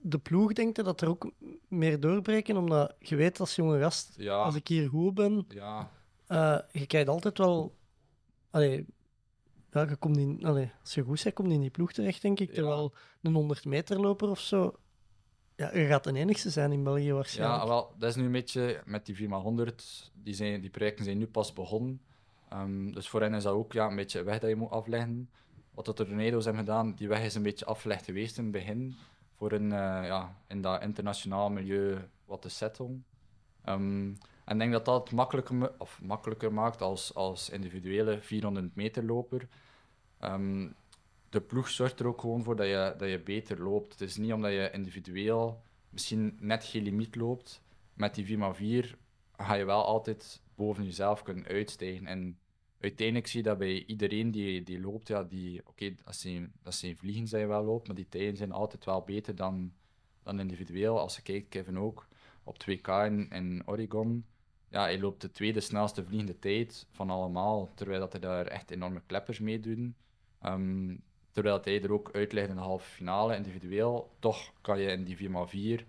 de ploeg, denk je, dat er ook meer doorbreken? Omdat je weet als jonge gast, als ik hier goed ben, ja. Eh, je kijkt altijd wel... Allee, komt in, als je goed bent, kom je in die ploeg terecht, denk ik. Terwijl een 100 meter loper of zo ja, je gaat de enigste zijn in België waarschijnlijk.
Ja, wel, dat is nu een beetje met die 4x100. Die, zijn, die projecten zijn nu pas begonnen. Ehm, dus voor hen is dat ook ja, een beetje een weg dat je moet afleggen. Wat de tornado's hebben gedaan, die weg is een beetje afgelegd geweest in het begin. Voor een, eh, ja, in dat internationaal milieu wat te zetten. Ehm, en ik denk dat dat het makkelijker, of makkelijker maakt als, als individuele 400 meter loper. Ehm, de ploeg zorgt er ook gewoon voor dat je, dat je beter loopt. Het is niet omdat je individueel misschien net geen limiet loopt. Met die 4x4 ga je wel altijd boven jezelf kunnen uitstijgen. En uiteindelijk zie je dat bij iedereen die, die loopt, ja, die, oké, als dat, zijn, dat vliegen zijn wel loopt, maar die tijden zijn altijd wel beter dan, dan individueel. Als je kijkt, Kevin ook, op 2K in, in Oregon, ja, hij loopt de tweede snelste vliegende tijd van allemaal, terwijl dat er daar echt enorme kleppers meedoen. Um, Terwijl hij er ook uitlegt in de halve finale, individueel. Toch kan je in die 4x4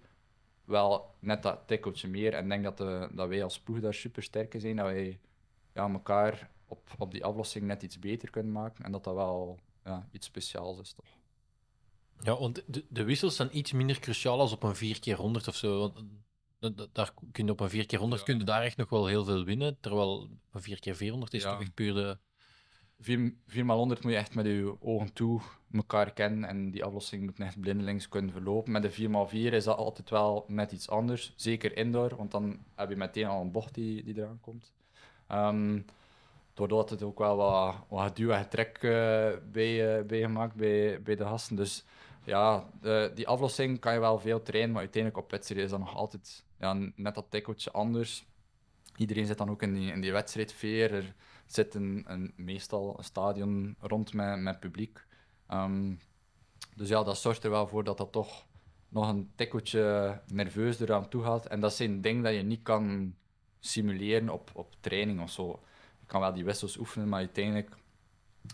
wel net dat tikkeltje meer. En ik denk dat, de, eh, dat wij als ploeg daar super sterk in zijn. Dat wij ja, elkaar op, op die aflossing net iets beter kunnen maken. En dat dat wel ja, iets speciaals is, toch?
Ja, want de, de wissels zijn iets minder cruciaal als op een 4x100 of zo. Want eh, daar kun je op een 4x100 ja. kun je daar echt nog wel heel veel winnen. Terwijl een 4x400 is ja. toch echt
puur de, 4, x 100 moet je echt met je ogen toe elkaar kennen en die aflossing moet echt blindelings kunnen verlopen. Met de 4x4 is dat altijd wel net iets anders, zeker indoor, want dan heb je meteen al een bocht die, die eraan komt. Um, doordat het ook wel wat, wat duw en trek uh, eh, bij, uh, bij gemaakt bij, bij de hassen. Dus ja, de, die aflossing kan je wel veel trainen, maar uiteindelijk op wedstrijd is dat nog altijd ja, net dat tikkeltje anders. Iedereen zit dan ook in die, in die wedstrijdveer zit een, een, meestal een stadion rond met, met publiek. Ehm, dus ja, dat zorgt er wel voor dat dat toch nog een tikkeltje nerveus eraan toe gaat. En dat zijn dingen dat je niet kan simuleren op, op training of zo. Je kan wel die wissels oefenen, maar uiteindelijk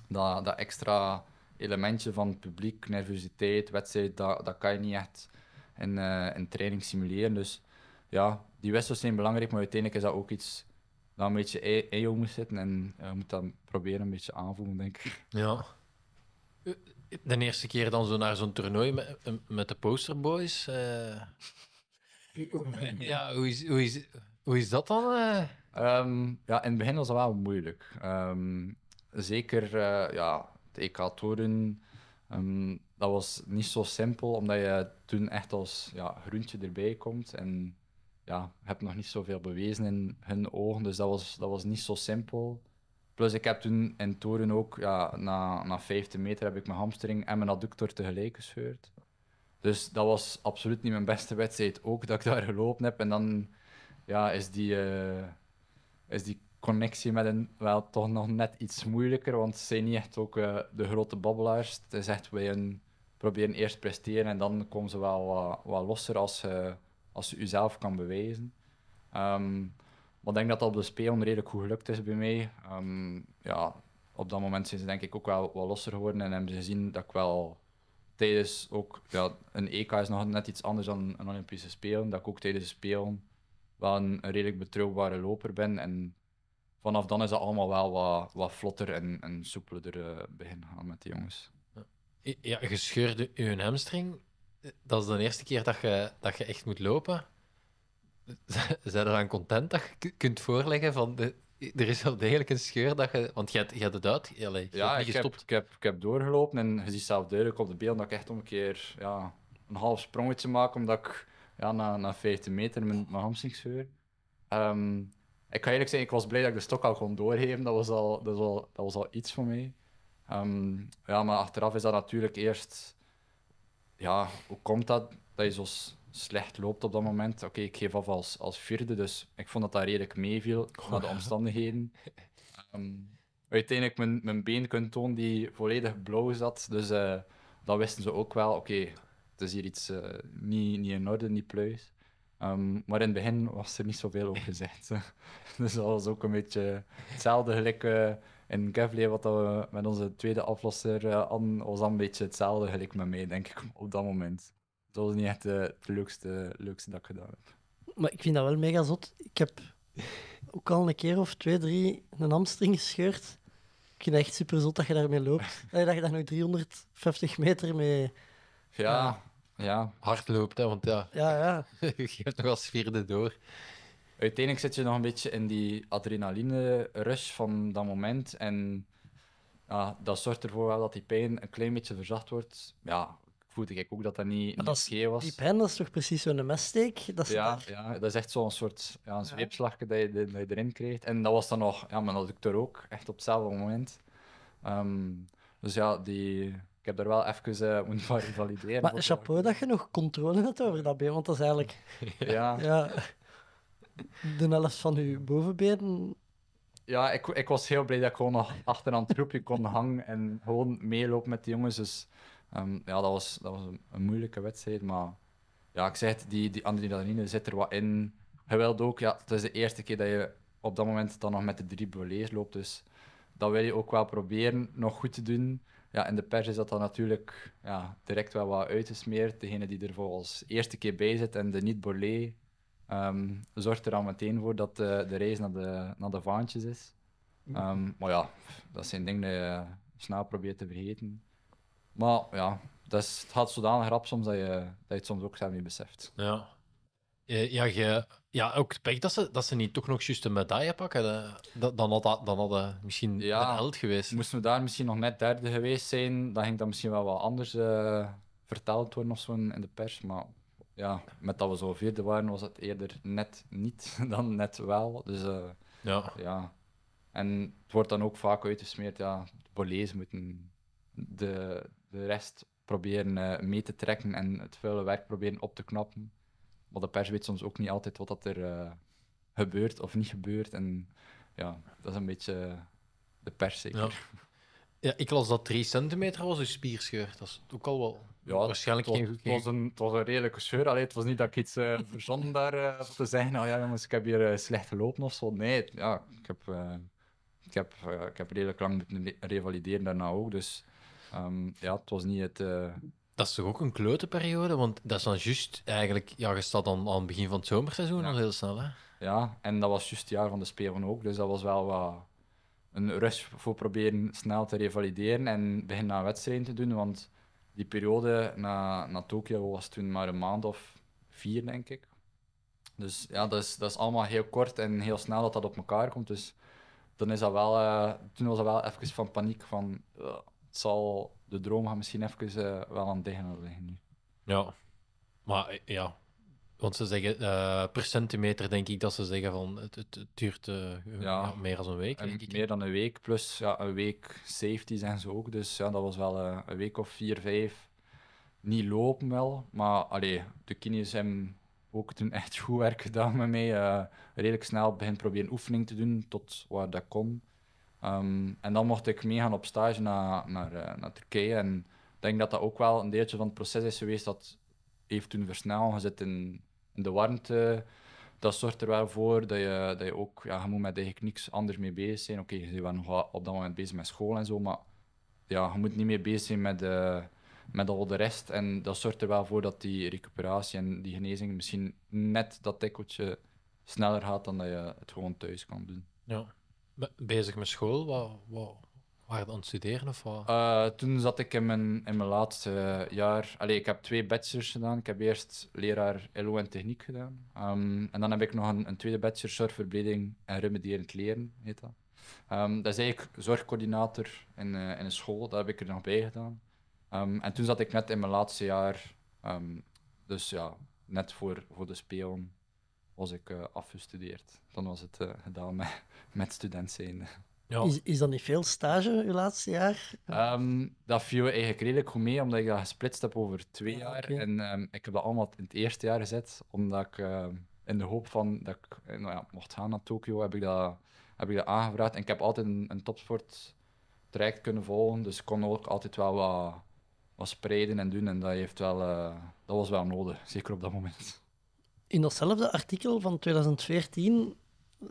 dat, dat extra elementje van publiek, nervositeit, wedstrijd, dat, dat kan je niet echt in, eh, in training simuleren. Dus ja, die wissels zijn belangrijk, maar uiteindelijk is dat ook iets een beetje EO e-, moet zitten en je eh, moet dan proberen een beetje aanvoelen, denk ik.
Ja. Eh, de eerste keer dan zo naar zo'n toernooi met, eh, met de poster boys
ja, hoe is, hoe, is, hoe is dat dan? Ehm, ja, in het begin was dat wel moeilijk. Ehm, zeker uh, ja, de ek ehm, dat was niet zo simpel, omdat je toen echt als ja, groentje erbij komt. En ja, heb nog niet zoveel bewezen in hun ogen. Dus dat was, dat was niet zo simpel. Plus, ik heb toen in Toren ook, ja, na, na 15 meter heb ik mijn hamstring en mijn adductor tegelijk gescheurd. Dus dat was absoluut niet mijn beste wedstrijd ook, dat ik daar gelopen heb. En dan ja, is, die, eh, is die connectie met een wel toch nog net iets moeilijker, want ze zijn niet echt ook eh, de grote babbelaars. Het is echt, wij proberen eerst presteren en dan komen ze wel wat, wat losser als ze eh, als je jezelf kan bewijzen. Ehm, maar ik denk dat dat op de spelen redelijk goed gelukt is bij mij. Ehm, ja, op dat moment zijn ze denk ik ook wel wat losser geworden en hebben ze gezien dat ik wel tijdens ook, ja, een EK is nog net iets anders dan een Olympische Spelen, dat ik ook tijdens de Spelen wel een, redelijk betrouwbare loper ben. En vanaf dan is dat allemaal wel wat, wat vlotter en, en soepeler eh, beginnen gaan met de jongens. Ja, je
scheurde je hamstring dat is de eerste keer dat je, dat je echt moet lopen. Zijn er dan content dat je kunt voorleggen van de, er is wel degelijk een scheur
dat je. Want je hebt het uit. ja, Ik heb, ik, heb, ik heb doorgelopen en je ziet zelf duidelijk op de beelden dat ik echt om een keer ja, een half sprongetje maak. Omdat ik ja, na, na 15 meter mijn, mijn hamstring scheur. Ehm, ik ga eerlijk zeggen, ik was blij dat ik de stok al kon doorgeven. Dat was al, dat was al, dat was al iets voor mij. Ehm, ja, maar achteraf is dat natuurlijk eerst ja, hoe komt dat dat je zo slecht loopt op dat moment? Oké, ik geef af als, als vierde, dus ik vond dat dat redelijk meeviel oh. naar de omstandigheden. Um, uiteindelijk mijn, mijn been kunt tonen die volledig blauw zat, dus uh, dat wisten ze ook wel. Oké, het is hier iets eh, niet, niet in orde, niet pluis. Ehm, maar in het begin was er niet zoveel over gezegd. dus dat was ook een beetje hetzelfde gelijk... Eh, in Gavlier, wat we met onze tweede aflosser eh, hadden, was een beetje hetzelfde gelijk met mij, denk ik, op dat moment. Dat was niet echt eh, het leukste, leukste dat ik gedaan heb.
Maar ik vind dat wel mega zot. Ik heb ook al een keer of twee, drie een hamstring gescheurd. Ik vind echt super zot dat je daarmee loopt. dat je daar nu 350 meter
mee... Ja, ja. ja. hard loopt, hè, want ja, ja, ja. je hebt nog als vierde door uiteindelijk zit je nog een beetje in die adrenaline-rush van dat moment. En ja, dat zorgt ervoor wel dat die pijn een klein beetje verzacht wordt. Ja, voelde ik ook dat dat niet, niet was. Die pijn, dat is toch precies zo'n messteek? Dat is ja, ja, dat is echt zo'n soort ja, een zweepslagje dat je, je erin kreeg. En dat was dan nog, ja, maar ik adducteur ook, echt op hetzelfde moment. Ehm, dus ja, die, ik heb daar wel even uh, moeten van Maar
chapeau dat je nog controle hebt over dat been, want dat is eigenlijk...
ja. ja.
de helft van uw bovenbenen.
Ja, ik, ik was heel blij dat ik gewoon nog achteraan het groepje kon hangen en gewoon meelopen met de jongens. Dus ehm, ja, dat was, dat was een, moeilijke wedstrijd. Maar ja, ik zeg het, die, die adrenaline zit er wat in. Geweld ook, ja, het is de eerste keer dat je op dat moment dan nog met de drie Bolés loopt. Dus dat wil je ook wel proberen nog goed te doen. Ja, in de pers is dat dan natuurlijk ja, direct wel wat uitgesmeerd. Degene die er volgens als eerste keer bij zit en de niet-bolé Um, ehm, zorgt er al meteen voor dat de, eh, de reis naar de, naar de vaantjes is. Ehm, maar ja, dat zijn dingen die je snel probeert te vergeten. Maar ja, dat is, het gaat zodanig rap soms dat je, dat je het soms ook zelf niet beseft.
Ja. Ja, ja, ook pech dat ze, dat ze niet toch nog juist een medaille pakken. dan had dan had
misschien ja, held geweest. Moesten we daar misschien nog net derde geweest zijn, dan ging dat misschien wel wat anders eh, verteld worden of zo in de pers. Maar ja, met dat we zo vierde waren, was het eerder net niet dan net wel. Dus eh, ja. ja. En het wordt dan ook vaak uitgesmeerd, ja, de bolees moeten de, de rest proberen eh, mee te trekken en het vuile werk proberen op te knappen. Maar de pers weet soms ook niet altijd wat dat er eh, gebeurt of niet gebeurt. En ja, dat is een beetje de pers zeker. Ja.
ja ik las dat 3 centimeter was een dus spierscheur. Dat is ook al
wel ja, waarschijnlijk het, geen goed was, een, het was een redelijke scheur, Allee, het was niet dat ik iets eh, uh, verzon daar uh, te zeggen. Nou ja, jongens, ik heb hier uh, slecht gelopen of zo. Nee, ja, ik heb, ik heb, ik heb redelijk lang moeten revalideren daarna ook. Dus ehm, ja, het was niet het. Dat is toch ook een kleuterperiode? Want dat is dan juist eigenlijk, ja, je staat dan aan het begin van het zomerseizoen al heel snel. Hè? Ja, en dat was juist het jaar van de Spelen ook. Dus dat was wel wat een rust voor proberen snel te revalideren en beginnen aan wedstrijden te doen. Want die periode na naar Tokio was toen maar een maand of vier, denk ik. Dus ja, dat is, dat is allemaal heel kort en heel snel dat dat op elkaar komt. Dus dan is dat wel, eh, toen was dat wel even van paniek van, eh, het zal, de droom gaan misschien even eh, wel aan het liggen nu.
Ja, maar ja, want ze zeggen eh, per
centimeter, denk ik, dat ze zeggen van het, het, duurt eh, meer dan een week. Denk ik. Meer dan een week, plus ja, een week safety zijn ze ook. Dus ja, dat was wel eh, een week of vier, vijf. Niet lopen wel, maar allee, de kines hebben ook toen echt goed werk gedaan met mij. redelijk snel begint proberen oefening te doen tot waar dat kon. Ehm, en dan mocht ik meegaan op stage naar, naar, naar Turkije. En ik denk dat dat ook wel een deeltje van het proces is geweest dat heeft toen versneld gezet in, in de warmte. Dat zorgt er wel voor dat je, dat je ook, ja, je moet met eigenlijk niks anders mee bezig zijn. Oké, je bent nog op dat moment bezig met school en zo, maar ja, je moet niet meer bezig zijn met, uh, met al de rest. En dat zorgt er wel voor dat die recuperatie en die genezing misschien net dat tikkeltje sneller gaat dan dat je het gewoon thuis kan doen. Ja, bezig met school, wat,
wat, je aan het studeren of wat?
Eh, toen zat ik in mijn, in mijn laatste jaar. Allee, ik heb twee bachelors gedaan. Ik heb eerst leraar LO en techniek gedaan. Ehm, en dan heb ik nog een, tweede bachelor zorgverbreding en remedierend leren, heet dat. Um, dat is eigenlijk zorgcoördinator in, uh, in een school. Dat heb ik er nog bij gedaan. Ehm, en toen zat ik net in mijn laatste jaar. dus ja, net voor, voor de speel was ik eh, afgestudeerd. Dan was het gedaan met, met student zijn. Is,
is dat niet veel stage, je laatste jaar?
Ehm, dat viel eigenlijk redelijk goed mee, omdat ik dat gesplitst heb over twee ah, jaar. En ehm, ik heb dat allemaal in het eerste jaar gezet, omdat ik ehm, in de hoop van dat ik eh, nou ja, mocht gaan naar Tokio, heb ik dat, heb ik dat aangevraagd. En ik heb altijd een, topsport traject kunnen volgen, dus ik kon ook altijd wel wat, wat spreiden en doen. En dat, heeft wel, eh, dat was wel nodig, zeker op dat moment.
In datzelfde artikel van 2014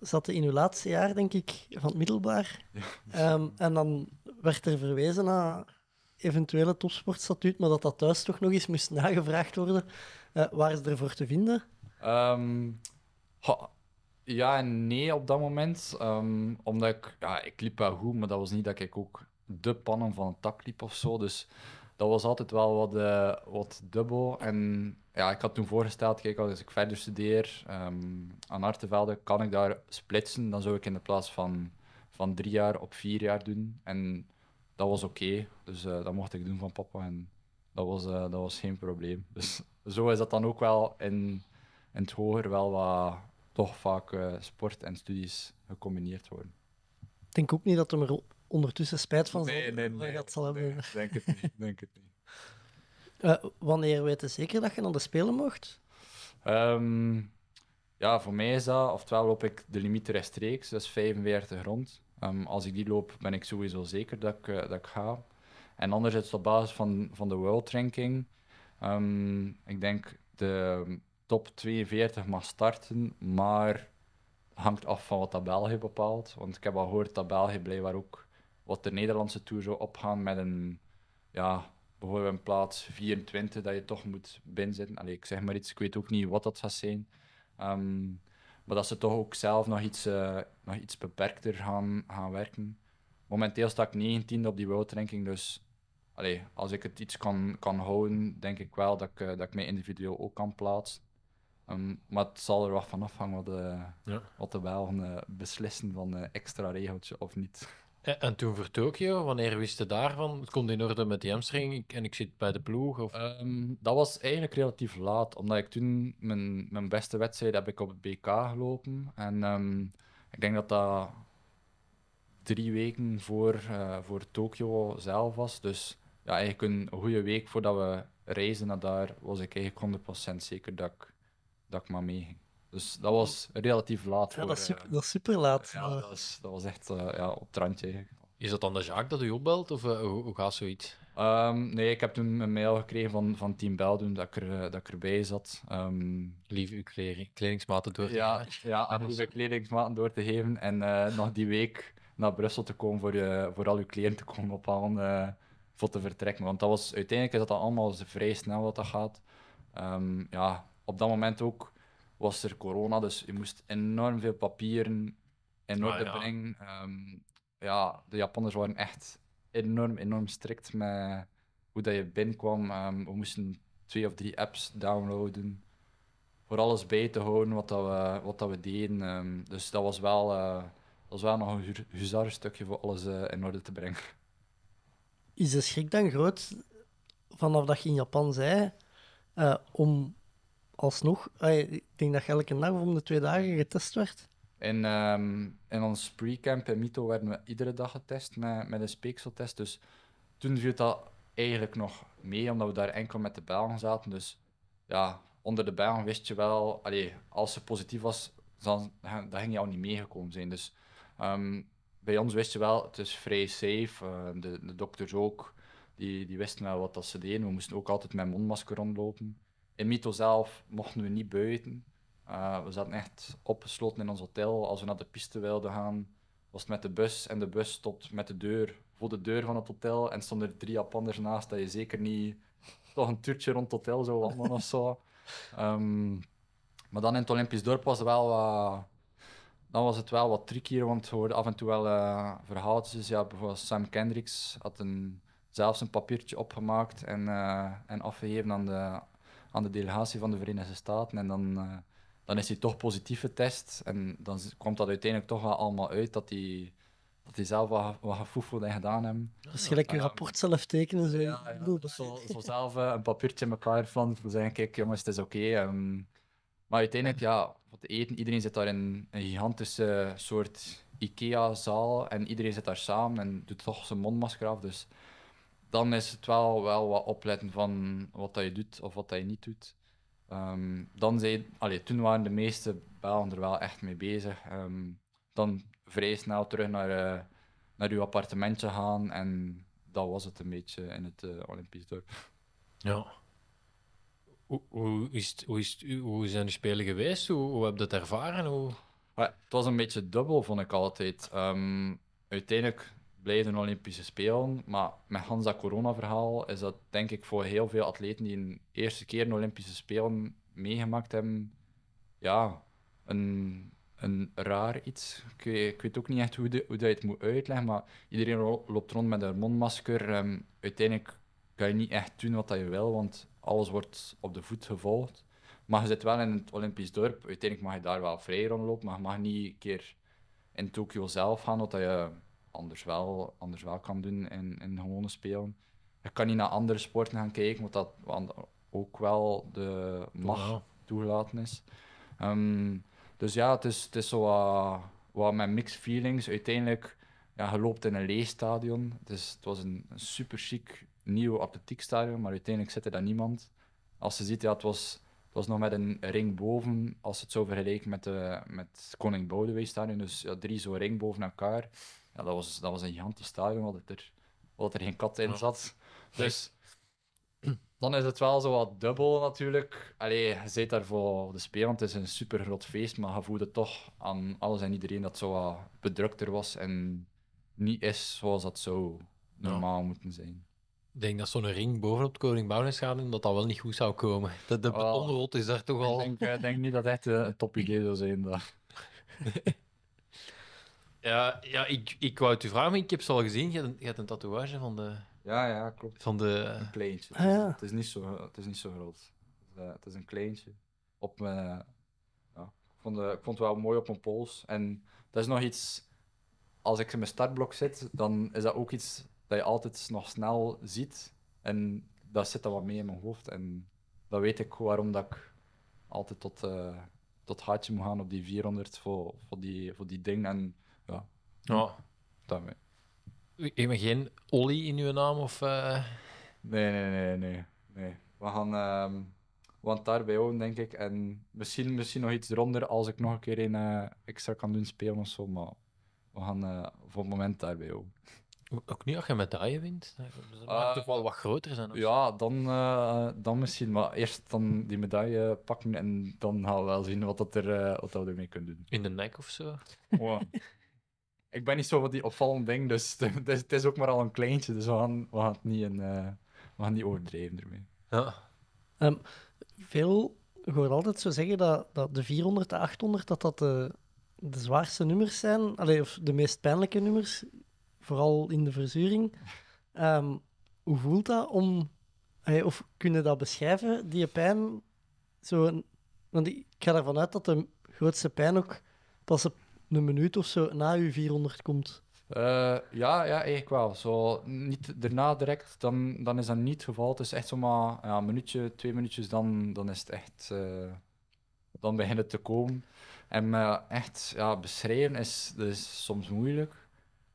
zat in uw laatste jaar, denk ik, van het middelbaar. Ehm, en dan werd er verwezen naar eventuele topsportstatuut, maar dat dat thuis toch nog eens moest nagevraagd worden. Eh, waar is er voor te vinden?
Ehm, ja en nee op dat moment. Ehm, omdat ik, ja, ik liep wel goed, maar dat was niet dat ik ook de pannen van het tak liep of zo. Dus dat was altijd wel wat, eh, wat dubbel. En ja, ik had toen voorgesteld, kijk, als ik verder studeer ehm, aan Artevelde, kan ik daar splitsen. Dan zou ik in de plaats van, van drie jaar op vier jaar doen. En dat was oké. Dus eh, dat mocht ik doen van papa en dat was, eh, dat was geen probleem. Dus zo is dat dan ook wel in, in het hoger wel wat toch vaak eh, sport en studies gecombineerd worden.
Ik denk ook niet dat er ondertussen spijt van
nee, nee, nee, dat zal hebben. Nee, denk het niet, denk het niet.
Eh, wanneer weet je zeker dat je naar de Spelen mocht?
Ehm, ja, voor mij is dat, oftewel loop ik de limiet rechtstreeks, dat is 45 rond. Ehm, als ik die loop, ben ik sowieso zeker dat ik, eh, dat ga. En anderzijds op basis van, van de world ranking, ehm, ik denk de top 42 mag starten, maar hangt af van wat dat België bepaalt. Want ik heb al gehoord dat België blijkbaar ook wat de Nederlandse Tour zou opgaan met een ja, bijvoorbeeld een plaats 24 dat je toch moet binnenzetten. Allee, ik zeg maar iets, ik weet ook niet wat dat zou zijn. Ehm, maar dat ze toch ook zelf nog iets, uh, nog iets beperkter gaan, gaan werken. Momenteel sta ik 19 op die world ranking, dus allee, als ik het iets kan, kan houden, denk ik wel dat ik, eh, dat ik mij individueel ook kan plaatsen. Ehm, maar het zal er wel van afhangen wat de, eh, ja. wat de Belgen beslissen van extra regeltje of niet.
Eh, en toen voor Tokio, wanneer wist je daarvan? Het komt in orde met die hamstring en ik zit bij de ploeg?
Of... Ehm, dat was eigenlijk relatief laat, omdat ik toen mijn, mijn beste wedstrijd heb ik op het BK gelopen. En ehm, ik denk dat dat drie weken voor, eh, voor Tokio zelf was. Dus ja, eigenlijk een goede week voordat we reizen naar daar, was ik eigenlijk 100% zeker dat ik, dat ik maar mee ging. Dus dat was relatief laat. Ja, voor, dat, is super, eh, dat is super laat. Ja, dat, dat, was echt eh, ja, op het randje eigenlijk. Is dat dan de Jacques dat u opbelt, of eh, hoe, hoe, gaat zoiets? Um, nee, ik heb toen een mail gekregen van, van Team Bel dat er, dat ik erbij zat. Um, Lief uw kleding, kledingsmaten door te ja, geven. Ja, en uw kledingsmaten door te geven. En nog die week naar Brussel te komen voor, je, voor al uw kleren te komen ophalen voor te vertrekken. Want dat was, uiteindelijk is dat allemaal vrij snel wat dat gaat. Ehm, ja, op dat moment ook was er corona, dus je moest enorm veel papieren in ah, orde brengen. Ehm, ja, de Japanners waren echt enorm, enorm strikt met hoe dat je binnenkwam. Ehm, we moesten twee of drie apps downloaden voor alles bij te houden wat, dat we, wat dat we deden. Ehm, dus dat was, wel, eh, dat was wel nog een stukje voor alles eh, in orde te brengen.
Is de schrik dan groot vanaf dat je in Japan zei eh, om alsnog, ik denk dat je elke dag om
de twee dagen
getest werd.
In, ehm, in ons pre-camp in Mito werden we iedere dag getest met, met een speekseltest. Dus toen viel dat eigenlijk nog mee, omdat we daar enkel met de Belgen zaten. Dus ja, onder de Belgen wist je wel, allee, als ze positief was, dan, dan ging je al niet meegekomen zijn. Dus ehm, bij ons wist je wel, het is vrij safe. Ehm, de, de dokters ook, die, die wisten wel wat dat ze deden. We moesten ook altijd met mondmasker rondlopen in Mito zelf mochten we niet buiten. Eh, we zaten echt opgesloten in ons hotel. Als we naar de piste wilden gaan, was het met de bus. En de bus stopt met de deur voor de deur van het hotel. En stonden er drie Japanners naast dat je zeker niet toch een tuurtje rond het hotel zou wandelen of zo. Ehm, maar dan in het Olympisch dorp was het wel wat, dan was het wel wat trickier, want we hoorden af en toe wel uh, Dus ja, bijvoorbeeld Sam Kendricks had een, zelfs een papiertje opgemaakt en, uh, en afgegeven aan de aan de delegatie van de Verenigde Staten. En dan, eh, dan is hij toch positief getest. En dan komt dat uiteindelijk toch wel allemaal uit dat hij, dat hij zelf wat, gefoefeld en gedaan hebben. Dat is gelijk je rapport zelf tekenen. Zo, Zo, zo, zelf eh, een papiertje in elkaar van zeggen: kijk jongens, het is oké. Okay, ehm. maar uiteindelijk, ja, wat eten, iedereen zit daar in een gigantische soort IKEA-zaal. En iedereen zit daar samen en doet toch zijn mondmasker af. Dus dan is het wel, wel wat opletten van wat dat je doet of wat dat je niet doet. Ehm, dan zei, allee, toen waren de meeste Belgen er wel echt mee bezig. Ehm, dan vrij snel terug naar, eh, naar uw appartementje gaan en dat was het een beetje in het uh, Olympisch dorp. Ja. Hoe, is hoe, is hoe zijn de spelen geweest? Hoe, heb je dat ervaren? Hoe... het was een beetje dubbel, vond ik altijd. Ehm, uiteindelijk blijven Olympische Spelen. Maar met Hans dat corona-verhaal is dat denk ik voor heel veel atleten die een eerste keer een Olympische Spelen meegemaakt hebben, ja, een, een raar iets. Ik weet, ik weet ook niet echt hoe, hoe dat je het moet uitleggen, maar iedereen loopt rond met een mondmasker. Ehm, uiteindelijk kan je niet echt doen wat dat je wil, want alles wordt op de voet gevolgd. Maar je zit wel in het Olympisch dorp. Uiteindelijk mag je daar wel vrij rondlopen, maar je mag niet een keer in Tokio zelf gaan, omdat je anders wel, anders wel kan doen in, in gewone spelen. Je kan niet naar andere sporten gaan kijken, want dat want ook wel de macht toegelaten is. Ehm, dus ja, het is, het is zo eh, wat, wat met mixed feelings. Uiteindelijk, ja, je in een leeg Dus het was een, super chic nieuw atletiekstadion, maar uiteindelijk zit er daar niemand. Als je ziet, ja, het was het was nog met een ring boven, als het zo vergelijkt met, de, met Koning Boudewijn Stadion. Dus ja, drie zo'n ring boven elkaar. Ja, dat, was, dat was een gigantisch stadion, wat er, wat er geen kat in zat. Dus dan is het wel zo wat dubbel natuurlijk. Allee, je zit daar voor de speel, want het is een super groot feest, maar je voelde toch aan alles en iedereen dat zo wat bedrukter was en niet is zoals dat zou normaal moeten zijn. Ik denk dat zo'n ring bovenop Koning
gaan dat dat wel niet goed zou komen. De, de betonrot is daar toch al... Ik denk, ik denk niet dat het echt eh, een top idee zou zijn. Dat. Ja, ja ik, ik wou het u vragen, maar ik heb ze al gezien. Je hebt een, een tatoeage van de... Ja, ja, klopt. Van de... Een kleintje. Ah, het, is niet
zo, het is niet zo groot. Het is, eh, het is een kleintje. Op mijn... Ja. Ik, vond, eh, ik vond het wel mooi op mijn pols. En dat is nog iets... Als ik in mijn startblok zit, dan is dat ook iets dat je altijd nog snel ziet. En dat zit dan wat mee in mijn hoofd. En dat weet ik waarom dat ik altijd tot, uh, tot hartje moet gaan op die 400 voor, voor, die, voor die ding. En ja, daarmee. Ik geen Olly in uw naam of. Eh? Nee, nee, nee, nee, nee. We gaan. Ehm, want daarbij houden, denk ik. En misschien, misschien nog iets eronder als ik nog een keer een uh, extra kan doen spelen of zo. Maar we gaan eh, voor het moment daarbij ook. Ook nu als je medaille wint, dat maakt toch wel wat groter zijn? ja, dan, dan misschien. Maar eerst dan die medaille pakken en dan gaan we wel zien wat, dat er, wat dat we ermee kunnen doen.
In de nek of zo?
Oh. ik ben niet zo wat die opvallend ding, dus het is, ook maar al een kleintje. Dus we gaan, we gaan het niet, overdreven uh, eh, we gaan niet ermee. Ja. veel, ehm, horen altijd zo zeggen dat, dat de 400, de 800,
dat dat de, de zwaarste nummers zijn. Allee, of de meest pijnlijke nummers, vooral in de verzuring. Ehm, hoe voelt dat om, of kunnen dat beschrijven, die pijn? Zo een, want ik ga ervan uit dat de grootste pijn ook pas op een minuut of zo na je 400 komt.
Eh, ja, ja, eigenlijk wel. Zo, niet daarna direct, dan, dan is dat niet het geval. Het is echt zomaar ja, een minuutje, twee minuutjes, dan, dan is het echt... Eh, dan begint het te komen. En eh, echt ja, beschrijven is, soms moeilijk.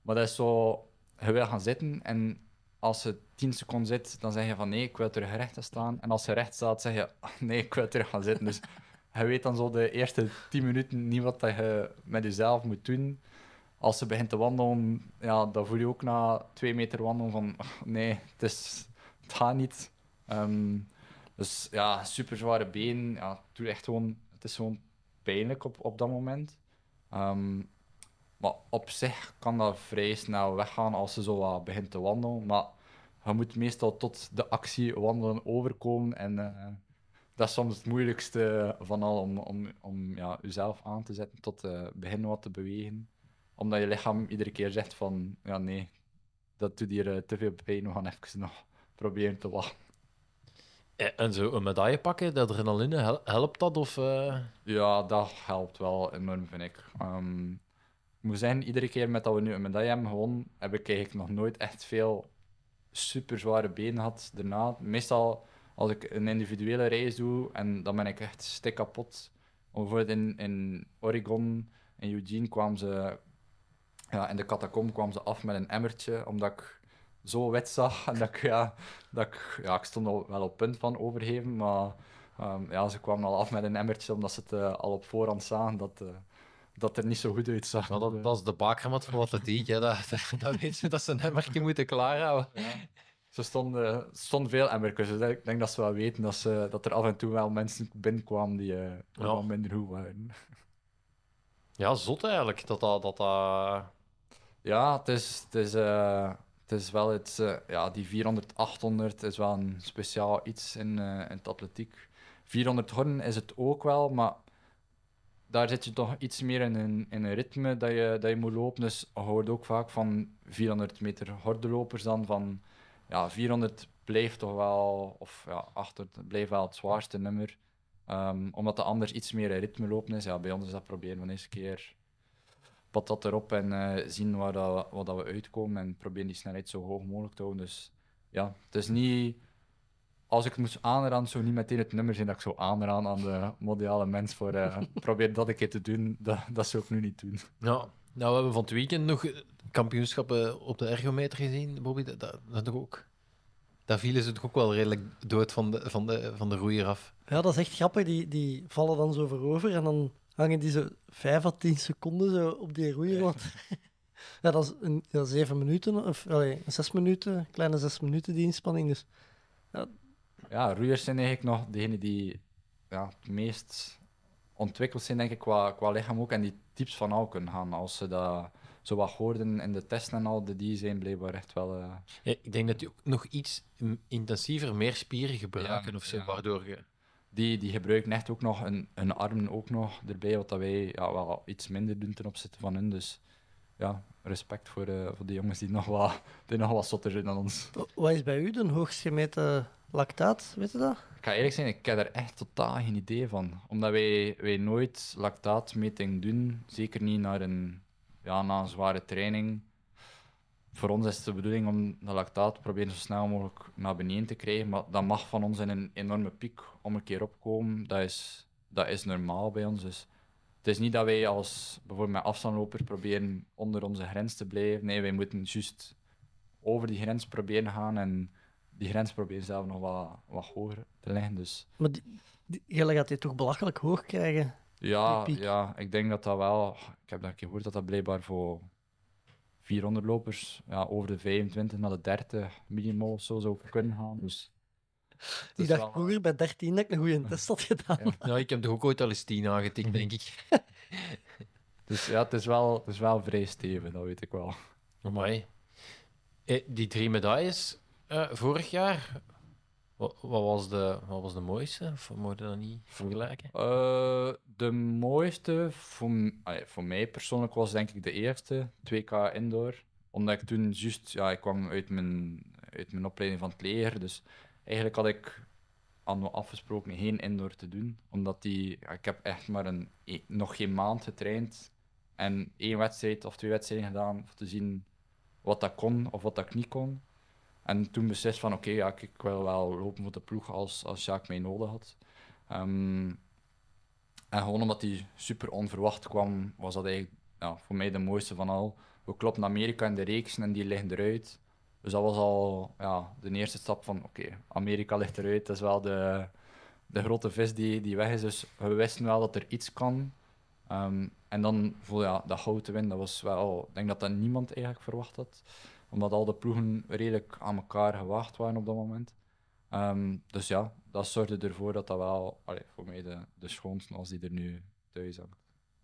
Maar dat is zo... Je wil gaan zitten en als ze 10 seconden zit, dan zeg je van nee, ik wil terug recht staan. En als je recht staat, zeg je nee, ik wil terug gaan zitten. Dus je weet dan zo de eerste tien minuten niet wat je met jezelf moet doen. Als ze begint te wandelen, ja, dan voel je ook na twee meter wandelen van nee, het, is, het gaat niet. Ehm, dus ja, super zware been. Ja, het, echt gewoon, het is gewoon pijnlijk op, op dat moment. Ehm, maar op zich kan dat vrij snel weggaan als ze zo wat begint te wandelen. Maar je moet meestal tot de actie wandelen overkomen en... Eh, dat is soms het moeilijkste van al, om, om, om ja, jezelf aan te zetten tot uh, begin wat te bewegen. Omdat je lichaam iedere keer zegt van, ja nee, dat doet hier eh, te veel pijn, we gaan even nog proberen te wachten. Eh, en zo een medaille pakken, de adrenaline, helpt dat? Of, Ja, dat helpt wel enorm, vind ik. Um, ik moet zeggen, iedere keer met dat we nu een medaille hebben gewonnen, heb ik eigenlijk nog nooit echt veel super zware benen gehad daarna. Meestal als ik een individuele reis doe en dan ben ik echt stik kapot. Bijvoorbeeld in, in Oregon, in Eugene, kwamen ze ja, in de catacomb kwamen ze af met een emmertje, omdat ik zo wit zag en dat ik, ja, dat ik, ja, ik stond al wel op punt van overgeven, maar ehm, ja, ze kwamen al af met een emmertje omdat ze het eh, al op voorhand zagen dat, uh, dat er niet zo goed uitzag. Nou, dat, dat is de bakermat van wat het eet, dat, dat, dat, weet je dat ze een emmertje moeten klaarhouden. Ja. Ze stonden, stonden veel en dus ik denk dat ze wel weten dat, ze, dat er af en toe wel mensen binnenkwamen die uh, minder goed waren. Ja, zot eigenlijk. Dat dat... dat Ja, het is, het, is, eh, het is wel iets... Eh, ja, die 400, 800 is wel een speciaal iets in, in het atletiek. 400 horn is het ook wel, maar daar zit je toch iets meer in een, in een ritme dat je, dat je moet lopen. Dus je hoort ook vaak van 400 meter hordenlopers dan van ja, 400 bleef toch wel, of ja, 800 bleef wel het zwaarste nummer. Ehm, omdat de anders iets meer in ritme lopen is. Ja, bij ons is dat proberen van eerste keer patat erop en eh, zien waar, dat, dat we uitkomen en proberen die snelheid zo hoog mogelijk te houden. Dus ja, het is niet als ik het moest aanraden, zo niet meteen het nummer zijn dat ik zo aanraden aan de mondiale mens voor uh, probeer dat een keer te doen, dat, dat zou ik nu niet doen.
Ja, nou, we hebben van het weekend nog kampioenschappen op de ergometer gezien, Bobby, dat, dat, dat toch ook. Daar vielen ze toch ook wel redelijk dood van de, van de, van de roeier af.
Ja, dat is echt grappig. Die, die vallen dan zo voorover en dan hangen die zo 5 à 10 seconden zo op die roeier. Want, ja, dat is een, ja, zeven minuten, of allee, zes minuten, kleine zes minuten die inspanning. Dus, ja.
ja, roeiers zijn eigenlijk nog degene die ja, het meest ontwikkeld zijn, denk ik, qua, qua lichaam ook. En die types van al kunnen gaan als ze dat zo wat hoorden in de testen en al, die zijn blijkbaar echt wel... Eh, ik denk dat die ook nog iets intensiever meer spieren gebruiken of zo, waardoor je... Die, die gebruiken echt ook nog een, een armen ook nog erbij, wat dat wij ja, wel iets minder doen ten opzichte van hun. Dus ja, respect voor, de eh, voor die jongens die nog, wat, die nog wat zotter zijn dan ons.
Wat is bij u de hoogst gemeten lactaat, weet
dat? Ik ga eerlijk zijn, ik heb er echt totaal geen idee van. Omdat wij, wij nooit lactaatmeting doen, zeker niet naar een ja, na een zware training. Voor ons is het de bedoeling om de lactaat te proberen zo snel mogelijk naar beneden te krijgen. Maar dat mag van ons in een enorme piek om een keer opkomen. Dat is, dat is normaal bij ons. Dus het is niet dat wij als bijvoorbeeld met afstandloper proberen onder onze grens te blijven. Nee, wij moeten juist over die grens proberen gaan en die grens proberen zelf nog wat, wat hoger te leggen. Dus.
Maar die, gaat dit toch belachelijk hoog krijgen? Ja,
ja, ik denk dat dat wel. Ik heb dat gehoord dat dat blijkbaar voor 400 lopers ja, over de 25 naar de 30 minimaal of zo zou kunnen gaan. Dus die
dacht vroeger bij 13 dat ik een goede test had gedaan.
Ja, ik heb toch ook ooit al eens 10 aangetikt, denk ik.
dus ja, het is wel, het is wel vrij stevig, dat weet ik wel. mooi eh, Die drie medailles eh, vorig jaar, wat, was
de, wat was de mooiste? Of moet dat niet vergelijken? Uh, de mooiste voor, voor mij persoonlijk was denk ik de eerste, 2K indoor. Omdat ik toen juist, ja, ik kwam uit mijn, uit mijn opleiding van het leger. Dus eigenlijk had ik aan afgesproken geen indoor te doen. Omdat die, ik heb echt maar een, e-, nog geen maand getraind. En één wedstrijd of twee wedstrijden gedaan om te zien wat dat kon of wat dat niet kon. En toen beslist van oké, ja, ik, wil wel lopen voor de ploeg als, als Jacques mij nodig had. Ehm, en gewoon omdat hij super onverwacht kwam, was dat eigenlijk ja, voor mij de mooiste van al. We kloppen Amerika in de reeks en die liggen eruit. Dus dat was al ja, de eerste stap van oké, Amerika ligt eruit. Dat is wel de, de grote vis die, die weg is. Dus we wisten wel dat er iets kan. Ehm, en dan voelde ja, dat goud winnen, dat was wel... Ik denk dat dat niemand eigenlijk verwacht had omdat al de ploegen redelijk aan elkaar gewacht waren op dat moment. Ehm, dus ja, dat zorgde ervoor dat dat wel voor mij de, de schoonste als die er nu thuis hangt.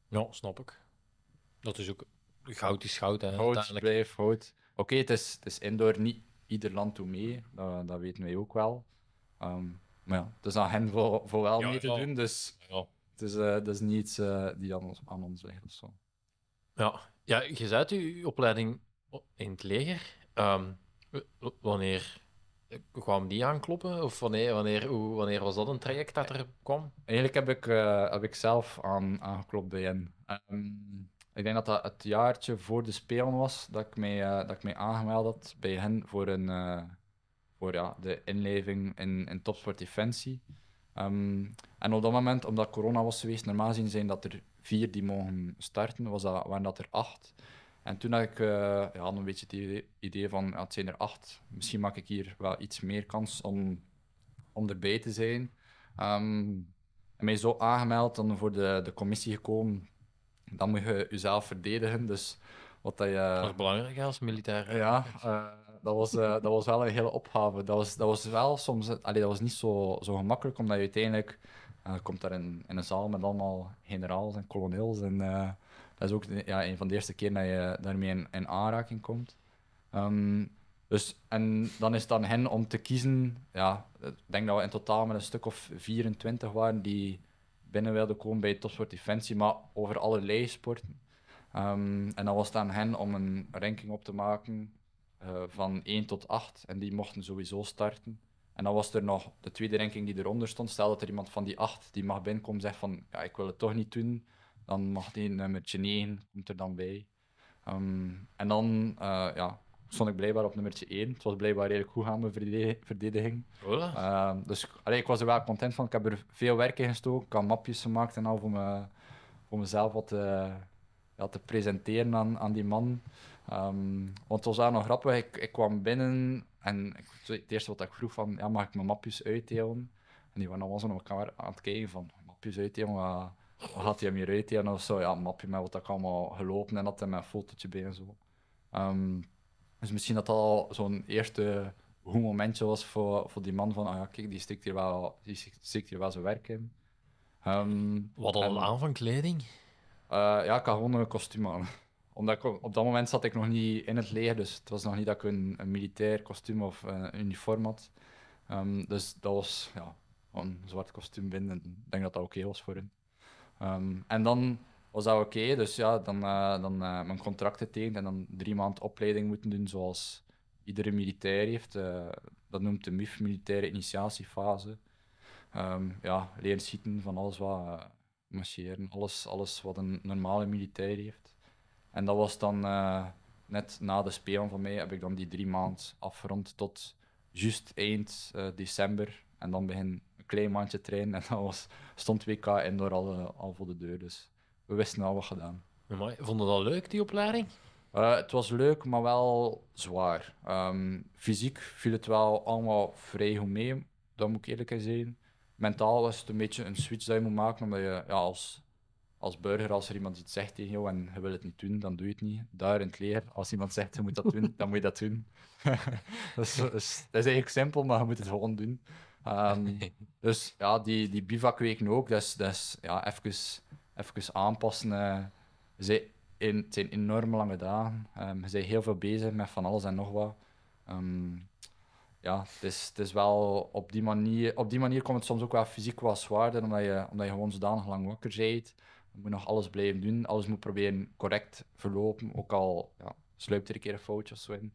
Ja, snap ik. Dat is ook goud is goud. Hè, goud blijft goud. Oké, het, is, het is indoor niet ieder land toe mee. Dat, dat weten wij ook wel. Ehm, maar ja, het is aan hen voor, voor wel mee te doen. Dus ja. het, is, uh, het is niet iets eh, die aan ons, aan ons ligt. Of zo. Ja. ja, je zei je opleiding in het
leger. Ehm, wanneer kwam die aankloppen? Of wanneer, wanneer,
hoe, wanneer was dat een traject dat er kwam? Eigenlijk heb ik, eh, heb ik zelf aan, aangeklopt bij hen. Ehm, ik denk dat dat het jaartje voor de Spelen was dat ik mij, eh, dat ik aangemeld had bij hen voor, een, eh, voor ja, de inleving in, in topsport defensie. Ehm, en op dat moment, omdat corona was geweest, normaal gezien zijn dat er vier die mogen starten, was dat, waren dat er acht. En toen had ik eh, ja, een beetje het idee van, ja, het zijn er acht, misschien maak ik hier wel iets meer kans om, om erbij te zijn. Um, en mij zo aangemeld, dan voor de, de commissie gekomen. Dan moet je jezelf verdedigen, dus wat dat je... Eh, dat was belangrijk eh, als militair. Ja, dat, was, dat was wel een hele opgave. Dat was, dat was wel soms... Allee, dat was niet zo, zo gemakkelijk, omdat je uiteindelijk... komt daar in, in een zaal met allemaal generaals en kolonels en dat is ook ja, een van de eerste keer dat je daarmee in, aanraking komt. Ehm, dus, en dan is het aan hen om te kiezen. Ja, ik denk dat we in totaal met een stuk of 24 waren die binnen wilden komen bij Topsport Defensie, maar over allerlei sporten. Ehm, en dan was het aan hen om een ranking op te maken eh, van 1 tot 8. En die mochten sowieso starten. En dan was er nog de tweede ranking die eronder stond. Stel dat er iemand van die 8 die mag binnenkomen zegt van ja, ik wil het toch niet doen. Dan mag die een nummertje 9, komt er dan bij. Ehm, en dan eh, ja, stond ik blijkbaar op nummertje 1. Het was blijkbaar redelijk goed aan mijn verdediging. Oh. Ehm, dus allee, ik was er wel content van. Ik heb er veel werk in gestoken. Ik had mapjes gemaakt en al voor, me, voor mezelf wat te, eh, ja, te presenteren aan, aan die man. Ehm, want het was wel nog grappig. Ik, ik kwam binnen en het eerste wat ik vroeg van, ja, mag ik mijn mapjes uitdelen? En die waren allemaal zo naar elkaar aan het kijken van, mapjes uitdelen, had hij hem je eten of zo. Ja, mapje met wat ik allemaal gelopen en had met mijn fotootje bij en zo. Ehm, dus misschien dat dat al zo'n eerste goed momentje was voor, voor die man van, ah kijk, die stikt hier wel, die stikt hier wel zijn werk in. Ehm, wat al aan van kleding? Eh, ja, ik had gewoon een kostuum aan. Omdat op dat moment zat ik nog niet in het leger, dus het was nog niet dat ik een, militair kostuum of uniform had. Ehm, dus dat was ja, een zwart kostuum binnen. Ik denk dat dat oké was voor hun. Ehm, en dan was dat oké. Dus ja, dan, eh, dan eh, mijn contract getekend en dan drie maanden opleiding moeten doen, zoals iedere militair heeft. Eh, dat noemt de MIF, militaire initiatiefase. Um, ja, leren schieten van alles wat marcheren, alles, alles wat een normale militair heeft. En dat was dan net na de spelen van mij, heb ik dan die drie maanden afgerond tot juist eind december. En dan begin klein maandje trainen en dan was, stond WK indoor al, eh, al voor de deur. Dus we wisten al wat gedaan. Amai, vond je dat leuk, die opleiding? Eh, het was leuk, maar wel zwaar. Ehm, fysiek viel het wel allemaal vrij goed mee, dat moet ik eerlijk zijn. Mentaal was het een beetje een switch dat je moet maken, omdat je ja, als, als burger, als er iemand iets zegt tegen jou en je wil het niet doen, dan doe je het niet. Daar in het leer, als iemand zegt je moet dat doen, dan moet je dat doen. Dus, dus, dat, is, eigenlijk simpel, maar je moet het gewoon doen. Ehm, dus ja, die, die bivakweken ook. Dus, dus ja, even, even aanpassen. Eh. ze, in, het zijn enorm lange dagen. Ehm, ze zijn heel veel bezig met van alles en nog wat. Ehm, ja, het is, het is wel op die manier... Op die manier komt het soms ook wel fysiek wat zwaarder, omdat je, omdat je gewoon zodanig lang wakker bent. Je moet nog alles blijven doen. Alles moet proberen correct verlopen. Ook al ja, sluipt er een keer een foutje of zo in.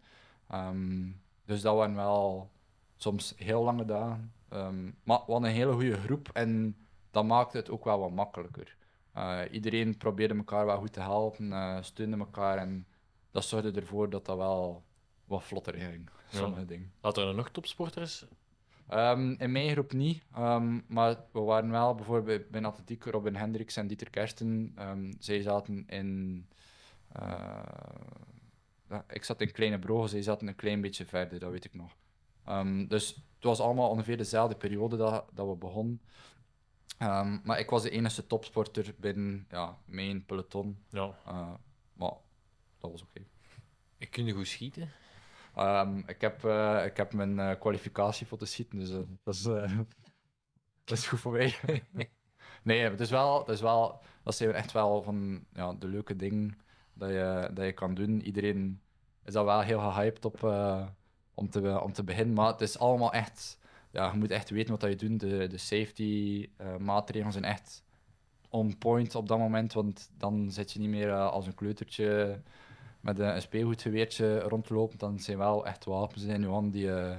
dus dat waren wel soms heel lange dagen. Um, maar wat een hele goede groep en dat maakte het ook wel wat makkelijker. Eh, iedereen probeerde elkaar wel goed te helpen, uh, steunde elkaar en dat zorgde ervoor dat dat wel wat vlotter ging, sommige ja. dingen. er nog topsporters? Ehm, in mijn groep niet, ehm, maar we waren wel bijvoorbeeld bij atletiek, Robin Hendricks en Dieter Kersten. zij zaten in... Eh, ik zat in Kleine Brogen, zij zaten een klein beetje verder, dat weet ik nog. dus het was allemaal ongeveer dezelfde periode dat, dat we begonnen. Ehm, maar ik was de enige topsporter binnen ja, mijn peloton. Ja. Eh, maar dat was oké. Ik kun je goed schieten? Ehm, ik, heb, eh, ik heb mijn uh, kwalificatie voor te schieten, dus dat, is, dat is goed voor mij. nee, het is wel, het is wel, dat zijn echt wel van ja, de leuke dingen dat je, dat je kan doen. Iedereen is daar wel heel gehyped op om te, eh, te beginnen. Maar het is allemaal echt, ja, je moet echt weten wat je doet. De, de safety eh, maatregelen zijn echt on point op dat moment, want dan zit je niet meer eh, als een kleutertje met een, een speelgoedgeweertje rond Dan zijn wel echt wapens in je hand die, uh,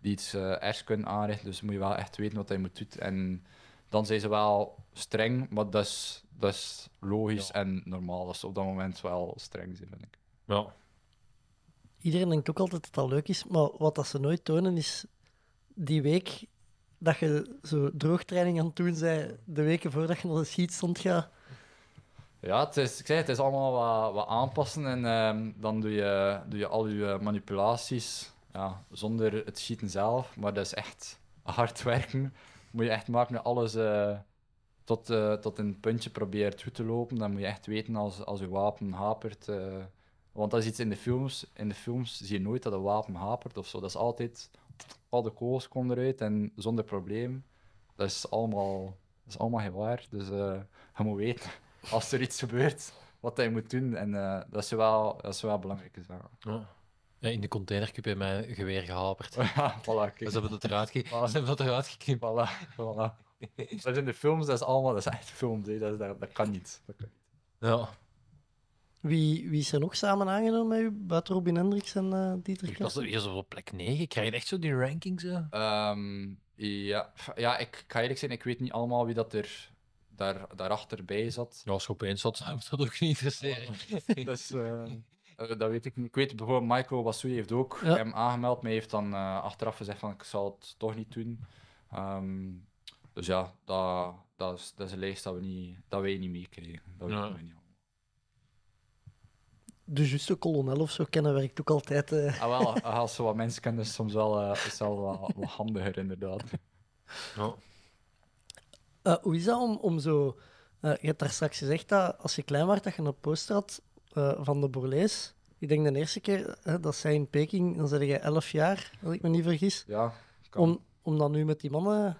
die iets ergs kunnen aanrichten. Dus moet je wel echt weten wat je moet doen. En dan zijn ze wel streng, maar dat is, dat is logisch en normaal. Dat ze op dat moment wel streng zijn, vind ik. Ja,
iedereen denkt ook altijd dat dat leuk is, maar wat dat ze nooit tonen is die week dat je zo droogtraining aan het doen bent, de weken voordat je naar de sheet stond gaat.
Ja, het is, ik zei, het is allemaal wat, aanpassen en ehm, dan doe je, doe je al je eh, manipulaties ja, zonder het schieten zelf. Maar dat is echt hard werken. Moet je echt maken met alles eh, tot, eh, tot een puntje probeert goed te lopen. Dan moet je echt weten als, als je wapen hapert. Want dat is iets in de films. In de films zie je nooit dat een wapen hapert of zo. Dat is altijd. Al de kogels komen eruit en zonder probleem. Dat is allemaal, dat is allemaal geen waar. Dus eh, je moet weten als er iets gebeurt wat je moet doen. En eh, dat, is wel, dat is wel belangrijk. Ja. in de
container heb je mijn geweer gehaperd. voilà, Ze hebben dat eruit, ge... voilà. Ze hebben dat eruit geknipt. Voilà,
voilà. Dat is in de films, dat is allemaal, dat is echt films, Dat, dat kan niet. Dat kan niet. Ja.
Wie, wie is er nog samen aangenomen met u? Buiten Robin Hendricks en uh,
Dieter Ik was eerst op
plek 9. Krijg je echt zo die rankings? Ehm, ja, ja ik, ga eerlijk zijn, ik weet niet allemaal wie dat er daar, daarachter bij zat. Nou, als je opeens zat, zou
ik dat ook niet gezien.
dus, eh, eh, dat weet ik niet. Ik weet bijvoorbeeld, Michael Wassou heeft ook hem aangemeld, maar heeft dan achteraf gezegd van ik zal het toch niet doen. Ehm, dus ja, dat, dat, is, dat is een lijst dat, we niet, dat wij niet meekregen. Dat weten we niet
de juiste kolonel of zo kennen werkt ook altijd. Uh...
Ah, wel, ah, als ze wat mensen kennen, is soms wel, eh, is wel wat, handiger, inderdaad.
Eh, hoe is dat om, om zo. je hebt daar straks gezegd dat als je klein was, dat je een poster had van de Borlees. Ik denk de eerste keer dat zij in Peking, dan zeg je 11 jaar, als ik me niet vergis. Ja, Om, om dan nu met die mannen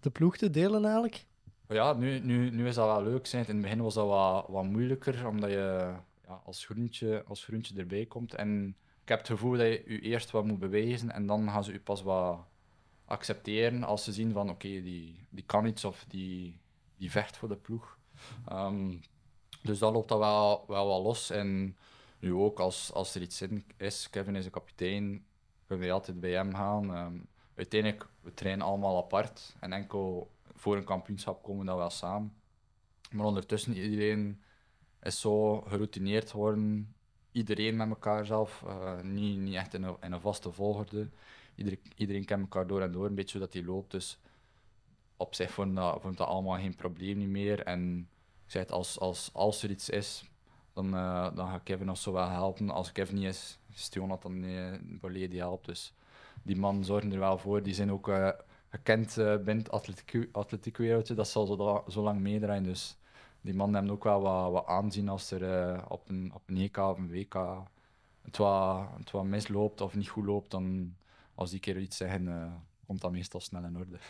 de ploeg te delen eigenlijk.
Ja, nu, nu, nu is dat wel leuk. Zijn. In het begin was dat wat, wat moeilijker, omdat je ja, als, groentje, als groentje erbij komt. En ik heb het gevoel dat je je eerst wat moet bewijzen en dan gaan ze je pas wat accepteren als ze zien van oké, die, die kan iets of die, die vecht voor de ploeg. Ehm, dus dat loopt dat wel, wel wat los. En nu ook, als, als er iets in is, Kevin is een kapitein, kunnen we altijd bij hem gaan. Um, uiteindelijk, we trainen allemaal apart en enkel voor een kampioenschap komen we dan wel samen. Maar ondertussen, iedereen is zo geroutineerd geworden. Iedereen met elkaar zelf, eh, niet, niet echt in een, in een vaste volgorde. Iedereen, iedereen kent elkaar door en door, een beetje hoe dat die loopt. Dus op zich vond dat, vond dat allemaal geen probleem niet meer. En zei het, als, als, als er iets is, dan, uh, dan ga Kevin nog zo wel helpen. Als Kevin niet is, is Jonathan dan die helpt. Dus die man zorgen er wel voor. Die zijn ook eh, gekend uh, binnen het atletiek wereldje. Dat zal zo, zo lang meedraaien. Dus die mannen hebben ook wel wat, wat aanzien als er eh, op, een, op een EK of een WK het wat, het wat misloopt of niet goed loopt. Dan, als die keer iets zeggen, eh, komt dat meestal snel in orde.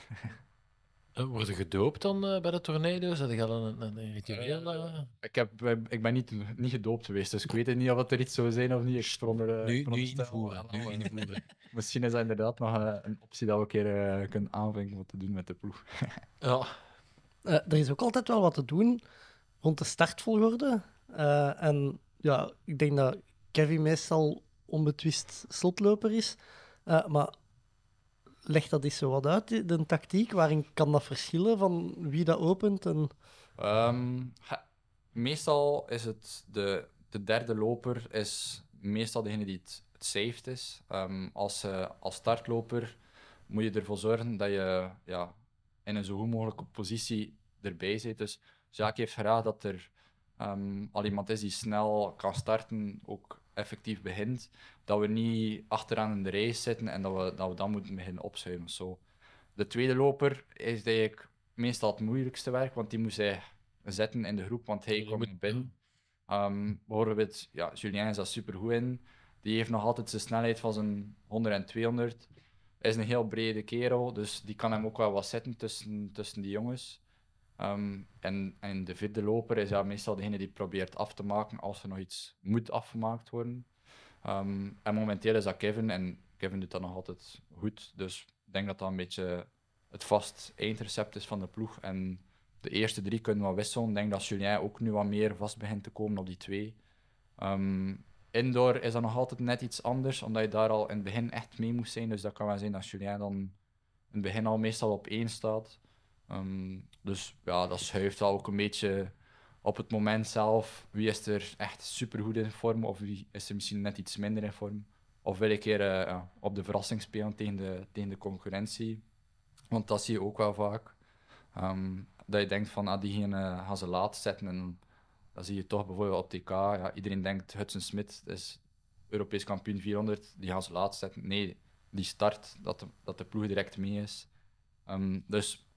Eh, worden gedoopt dan bij de toernooi? Dus dat ik een, een, ritueel. Ik,
heb, ik ben niet, niet gedoopt geweest, dus ik weet niet of er iets zou zijn of niet. Ik sprong er. Nu, nu invoeren. Misschien is dat inderdaad nog een, optie dat we een keer kunnen aanvinken wat te doen met de ploeg.
ja. Eh, er is ook altijd wel wat te doen rond de startvolgorde. Uh, en ja, ik denk dat Kevin meestal onbetwist slotloper is. Eh, maar leg dat eens zo wat uit, de, tactiek. Waarin kan dat verschillen van wie dat opent? En...
Ehm, meestal is het de, de derde loper is meestal degene die het, het saved is. Ehm, als, als startloper moet je ervoor zorgen dat je ja, in een zo goed mogelijke positie erbij zit. Dus Jaak heeft graag dat er ehm, al iemand is die snel kan starten, ook effectief begint. Dat we niet achteraan in de race zitten en dat we, dat we dan moeten beginnen opschuiven. Zo. De tweede loper is eigenlijk meestal het moeilijkste werk, want die moet hij zetten in de groep, want hij komt moet... binnen. Um, ehm, bijvoorbeeld, ja, Julien is daar super goed in. Die heeft nog altijd zijn snelheid van zijn 100 en 200. Hij is een heel brede kerel, dus die kan hem ook wel wat zetten tussen, tussen die jongens. Ehm, en, en de vierde loper is ja meestal degene die probeert af te maken als er nog iets moet afgemaakt worden. Ehm, en momenteel is dat Kevin en Kevin doet dat nog altijd goed. Dus ik denk dat dat een beetje het vast eindrecept is van de ploeg. En de eerste drie kunnen we wisselen. Ik denk dat Julien ook nu wat meer vast begint te komen op die twee. Ehm, indoor is dat nog altijd net iets anders, omdat je daar al in het begin echt mee moest zijn. Dus dat kan wel zijn dat Julien dan in het begin al meestal op één staat. Ehm, dus ja, dat schuift wel ook een beetje op het moment zelf. Wie is er echt supergoed in vorm of wie is er misschien net iets minder in vorm? Of wil ik keer eh, op de verrassing spelen tegen de, tegen de concurrentie? Want dat zie je ook wel vaak. Ehm, dat je denkt van, ah, diegene gaan ze laat zetten. En dan zie je toch bijvoorbeeld op TK, ja, iedereen denkt Hudson-Smith is Europees kampioen 400, die gaan ze laat zetten. Nee, die start, dat de, dat de ploeg direct mee is. Ehm, dus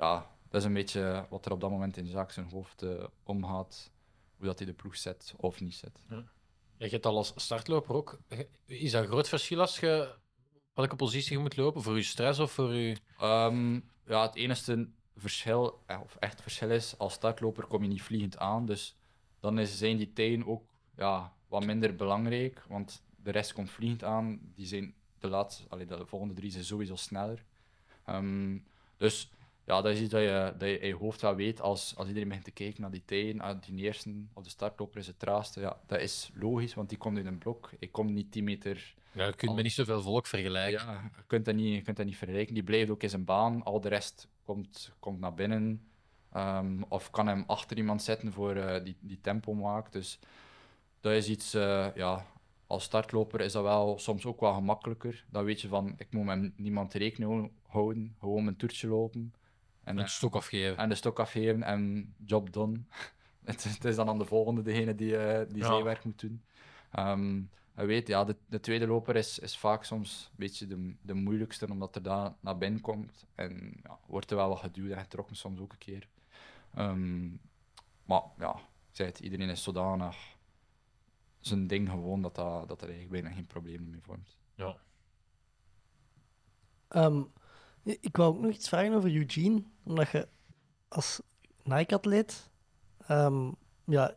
ja, dat is een beetje wat er op dat moment in zaak zijn hoofd eh, omgaat. Hoe dat hij de ploeg zet of niet zet.
Ja. Je hebt al als startloper ook. Is dat een groot
verschil als je welke positie je moet lopen? Voor je stress of voor je. Ehm, ja, het enige verschil, eh, of echt verschil is, als startloper kom je niet vliegend aan. Dus dan zijn die tijden ook ja, wat minder belangrijk. Want de rest komt vliegend aan. Die zijn de, laatste, de volgende drie zijn sowieso sneller. Ehm, dus ja, dat is iets dat je, dat je in je hoofd wel weet als, als iedereen begint te kijken naar die tijden, aan die eerste of de startloper is het traaste. Ja, dat is logisch, want die komt in een blok. Ik kom niet 10 meter. Ja, je kunt al... me niet zoveel volk vergelijken. Ja, je kunt dat niet, je kunt dat niet vergelijken. Die blijft ook in zijn baan. Al de rest komt, komt naar binnen. Ehm, of kan hem achter iemand zetten voor uh, die, die tempo maakt. Dus dat is iets, eh, ja, als startloper is dat wel soms ook wel gemakkelijker. Dan weet je van, ik moet met niemand rekening houden, gewoon een toertje lopen. En de eh, stok afgeven. En de stok afgeven en job done. het, is dan aan de volgende degene die, uh, die ja. moet doen. Um, weet, ja, de, tweede loper is, is vaak soms een beetje de, de moeilijkste, omdat er daar naar binnen komt. En ja, wordt er wel wat geduwd en getrokken, soms ook een keer. Ehm, maar ja, zei het, iedereen is zodanig zijn ding gewoon dat, dat, dat er eigenlijk bijna geen probleem meer vormt. Ja. Ehm, ik wou ook nog iets vragen over
Eugene. Omdat je als Nike-atleet ehm, ja,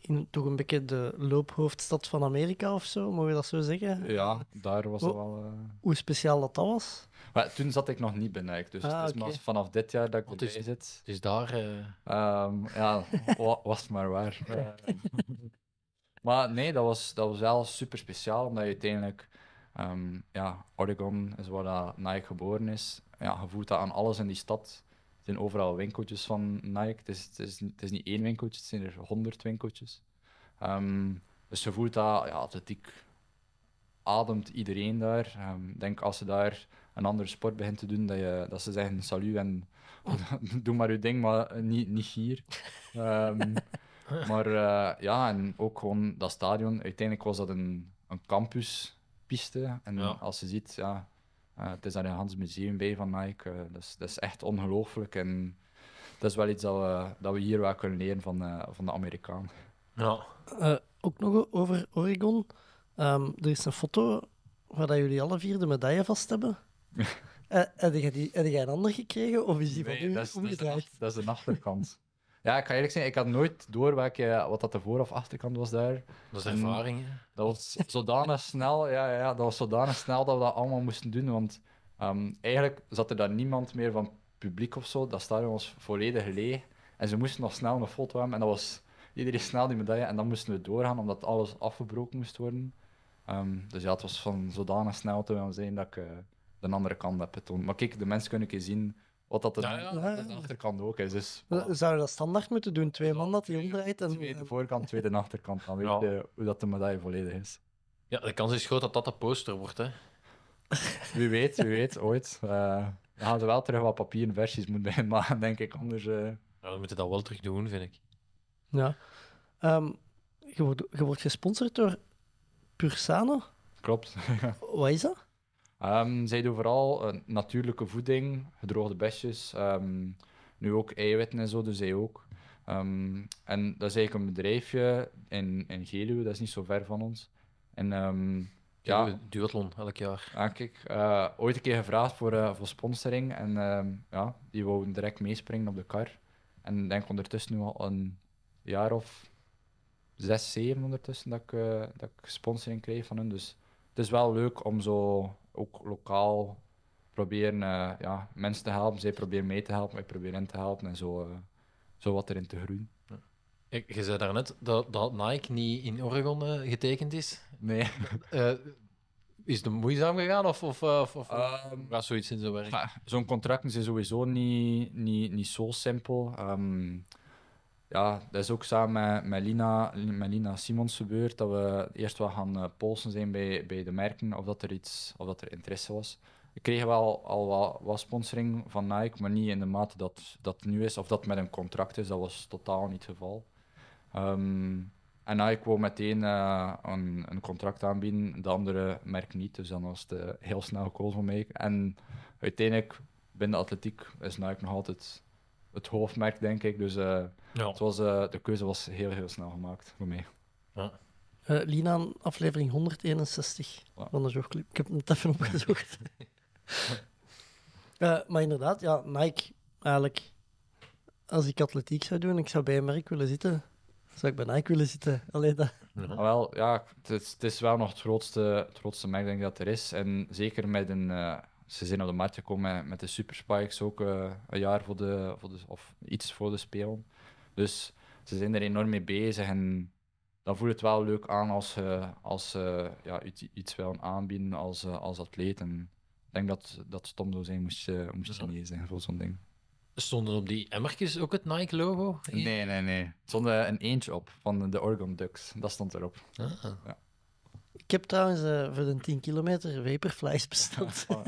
in toch een beetje de loophoofdstad van Amerika of zo, mogen we dat zo zeggen? Ja,
daar was het wel. Eh,
hoe speciaal dat, dat was?
Maar toen zat ik nog niet bij Nike, dus het ah, is maar vanaf dit jaar dat ik oh, dus, zit. Dus daar. Eh, ehm, ja, was het maar waar. maar nee, dat was, dat was wel super speciaal, omdat je uiteindelijk Ehm, ja, Oregon is waar Nike geboren is. Ja, je voelt dat aan alles in die stad. Er zijn overal winkeltjes van Nike. Het is, het is, het is niet één winkeltje, het zijn er honderd winkeltjes. Ehm, dus je voelt dat, ja, atletiek ademt iedereen daar. Ehm, ik denk als ze daar een andere sport begint te doen, dat, je, dat ze zeggen salu en doe maar uw ding, maar niet, niet hier. maar eh, ja, en ook gewoon dat stadion. Uiteindelijk was dat een, een campus piste. En als je ziet, ja, eh, het is daar een Hans Museum bij van Nike. dus dat is echt ongelooflijk. En dat is wel iets dat we, dat we hier wel kunnen leren van, eh, van de Amerikaan.
Ja.
ook nog over Oregon. Ehm, er is een foto waar dat jullie alle vier de medaille vast hebben. heb jij een ander gekregen
of is die van u omgedraaid? Dat is, de achterkant. Ja, ik ga eerlijk zijn, ik had nooit door welke, wat dat de voor- of achterkant was daar. Dat was ervaring. dat was zodanig snel, ja, ja, dat was zodanig snel dat we dat allemaal moesten doen. Want ehm, eigenlijk zat er daar niemand meer van publiek of zo. Dat stadion ons volledig leeg. En ze moesten nog snel een foto hebben. En dat was iedereen snel die medaille. En dan moesten we doorgaan, omdat alles afgebroken moest worden. Ehm, dus ja, het was van zodanig snel te zijn dat ik eh, de andere kant heb getoond. Maar kijk, de mensen kunnen een zien wat dat de, achterkant ook is. Dus, voilà. Zouden dat standaard moeten doen? Twee man dat die omdraait? En... de voorkant, tweede en achterkant. Dan weet je hoe dat de medaille volledig is.
Ja, de kans is groot dat dat de poster
wordt. Hè. Wie weet, wie weet, ooit. Uh, we gaan ze wel terug wat papieren versies moeten bij maken, denk ik. Anders, eh. we moeten dat wel terug doen, vind ik.
Ja. Um, je, wordt, je wordt gesponsord door Pursano? Klopt. Wat is dat?
Um, zij doen vooral eh, natuurlijke voeding, gedroogde besjes, ehm, nu ook eiwitten en zo dus zij ook. Ehm, en dat is eigenlijk een bedrijfje in, in Geluwe, dat is niet zo ver van ons. En ja, ja, duathlon elk jaar. Ah, ja, eh, ooit een keer gevraagd voor, eh, voor sponsoring en ja, die wou direct meespringen op de kar. En denk ondertussen nu al een jaar of zes, zeven ondertussen dat ik, dat ik sponsoring kreeg van hun. Dus het is wel leuk om zo ook lokaal proberen eh, ja, mensen te helpen. Zij proberen mee te helpen, wij proberen hen te helpen en zo, eh, zo wat erin te groeien. Je zei daarnet
dat, dat Nike niet in Oregon eh, getekend is. Nee. Is
het moeizaam
gegaan of, of, of, was ehm, zoiets in zijn werk?
Zo'n contract is sowieso niet, niet, niet zo simpel. Ehm, ja, dat is ook samen met, Lina, met Lina Simons gebeurd, dat we eerst wel gaan eh, polsen zijn bij, bij de merken, of dat er iets, of dat er interesse was. We kregen wel al wat, wat sponsoring van Nike, maar niet in de mate dat dat nu is, of dat met een contract is, dat was totaal niet het geval. Ehm, en Nike wou meteen eh, een, een, contract aanbieden, de andere merk niet, dus dan was het eh, heel snel cool van mij. En uiteindelijk, binnen de atletiek, is Nike nog altijd het hoofdmerk, denk ik. Dus eh, het was, eh, de keuze was heel, heel snel gemaakt voor mij. Ja.
Eh, Lina, aflevering 161 van de Joogclub. Ik heb het even opgezocht. maar inderdaad, ja, Nike eigenlijk als ik atletiek zou doen, ik zou bij een merk willen zitten. Zou ik bij Nike willen zitten? Alleen dat.
Ja. Ah, wel, ja, het is, het is, wel nog het grootste, het grootste merk denk ik, dat er is. En zeker met een, ze zijn op de markt gekomen met, de Super Spikes ook eh, een jaar voor de, de, of iets voor de spelen. Dus ze zijn er enorm mee bezig en dan voelt het wel leuk aan als ze als, ja, iets, iets willen aanbieden als, eh, als atleet. En ik denk dat dat Tom zo zijn moest je, eh, moest zeggen voor zo'n ding. Stonden op die emmertjes ook het Nike-logo? Nee, nee, nee. Er stond een eentje op van de Oregon Ducks. Dat stond erop. Ah.
Ik heb trouwens eh, voor de 10 kilometer Vaporflies besteld. Ah,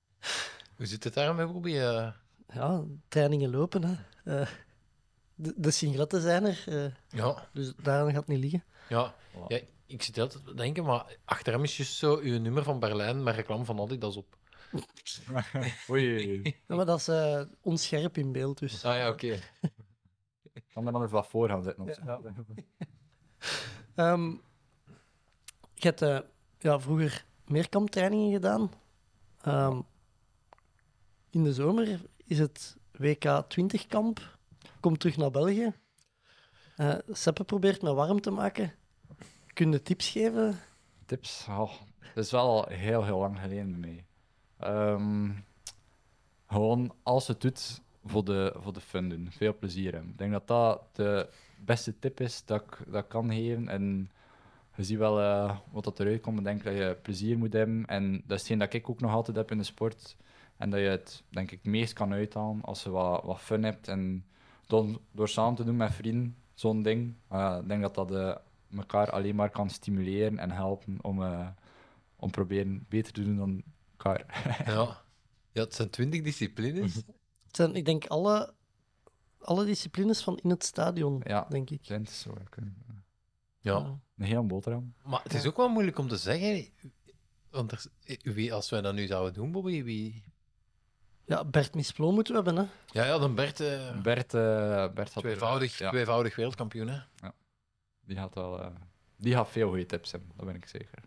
Hoe zit het daarmee, Bobby? Uh...
Ja, trainingen lopen. Hè. Eh, de, de sigaretten zijn er. ja. Dus daar gaat het niet liggen.
Ja. ja, ik zit altijd te denken, maar achter hem is juist zo uw nummer van Berlijn met reclame van Adidas op. Oei. Ja,
maar dat is onscherp in beeld, dus.
Ah ja, oké. kan er dan even wat voor gaan zetten. ja. ja.
um, ehm, je hebt uh, eh, ja, vroeger meerkamptrainingen gedaan. Ehm, in de zomer is het WK 20-kamp. Kom terug naar België. Uh, probeert me warm te maken.
Kun je tips geven? Tips? Oh, dat is wel heel, heel lang geleden mee. Ehm, gewoon als het doet, voor de, voor de fun doen. Veel plezier Hè. Ik denk dat dat de beste tip is dat ik dat kan geven. En je ziet wel eh, wat dat eruit komt. Ik denk dat je plezier moet hebben. En dat is hetgeen dat ik ook nog altijd heb in de sport. En dat je het, denk ik, meest kan uithalen als je wat, wat fun hebt. En door, door samen te doen met vrienden, zo'n ding. Eh, ik denk dat dat eh, elkaar alleen maar kan stimuleren en helpen om, om proberen beter te doen dan elkaar. ja. ja, het zijn twintig disciplines. Mhm.
het zijn, ik denk, alle, alle disciplines van in het stadion, denk ik. Ja,
ja. Een heel boterham. Maar het is ook
wel moeilijk om te zeggen. Want eh, als wij dat nu zouden doen, Bobby, wie...
Ja, Bert Misplo moeten we
hebben, hè? Ja, ja dan Bert... Eh, Bert, eh, Bert had... Tweevoudig, tweevoudig
wereldkampioen, hè?
Ja. Die had wel... die had veel goede tips, hem. Dat ben ik zeker.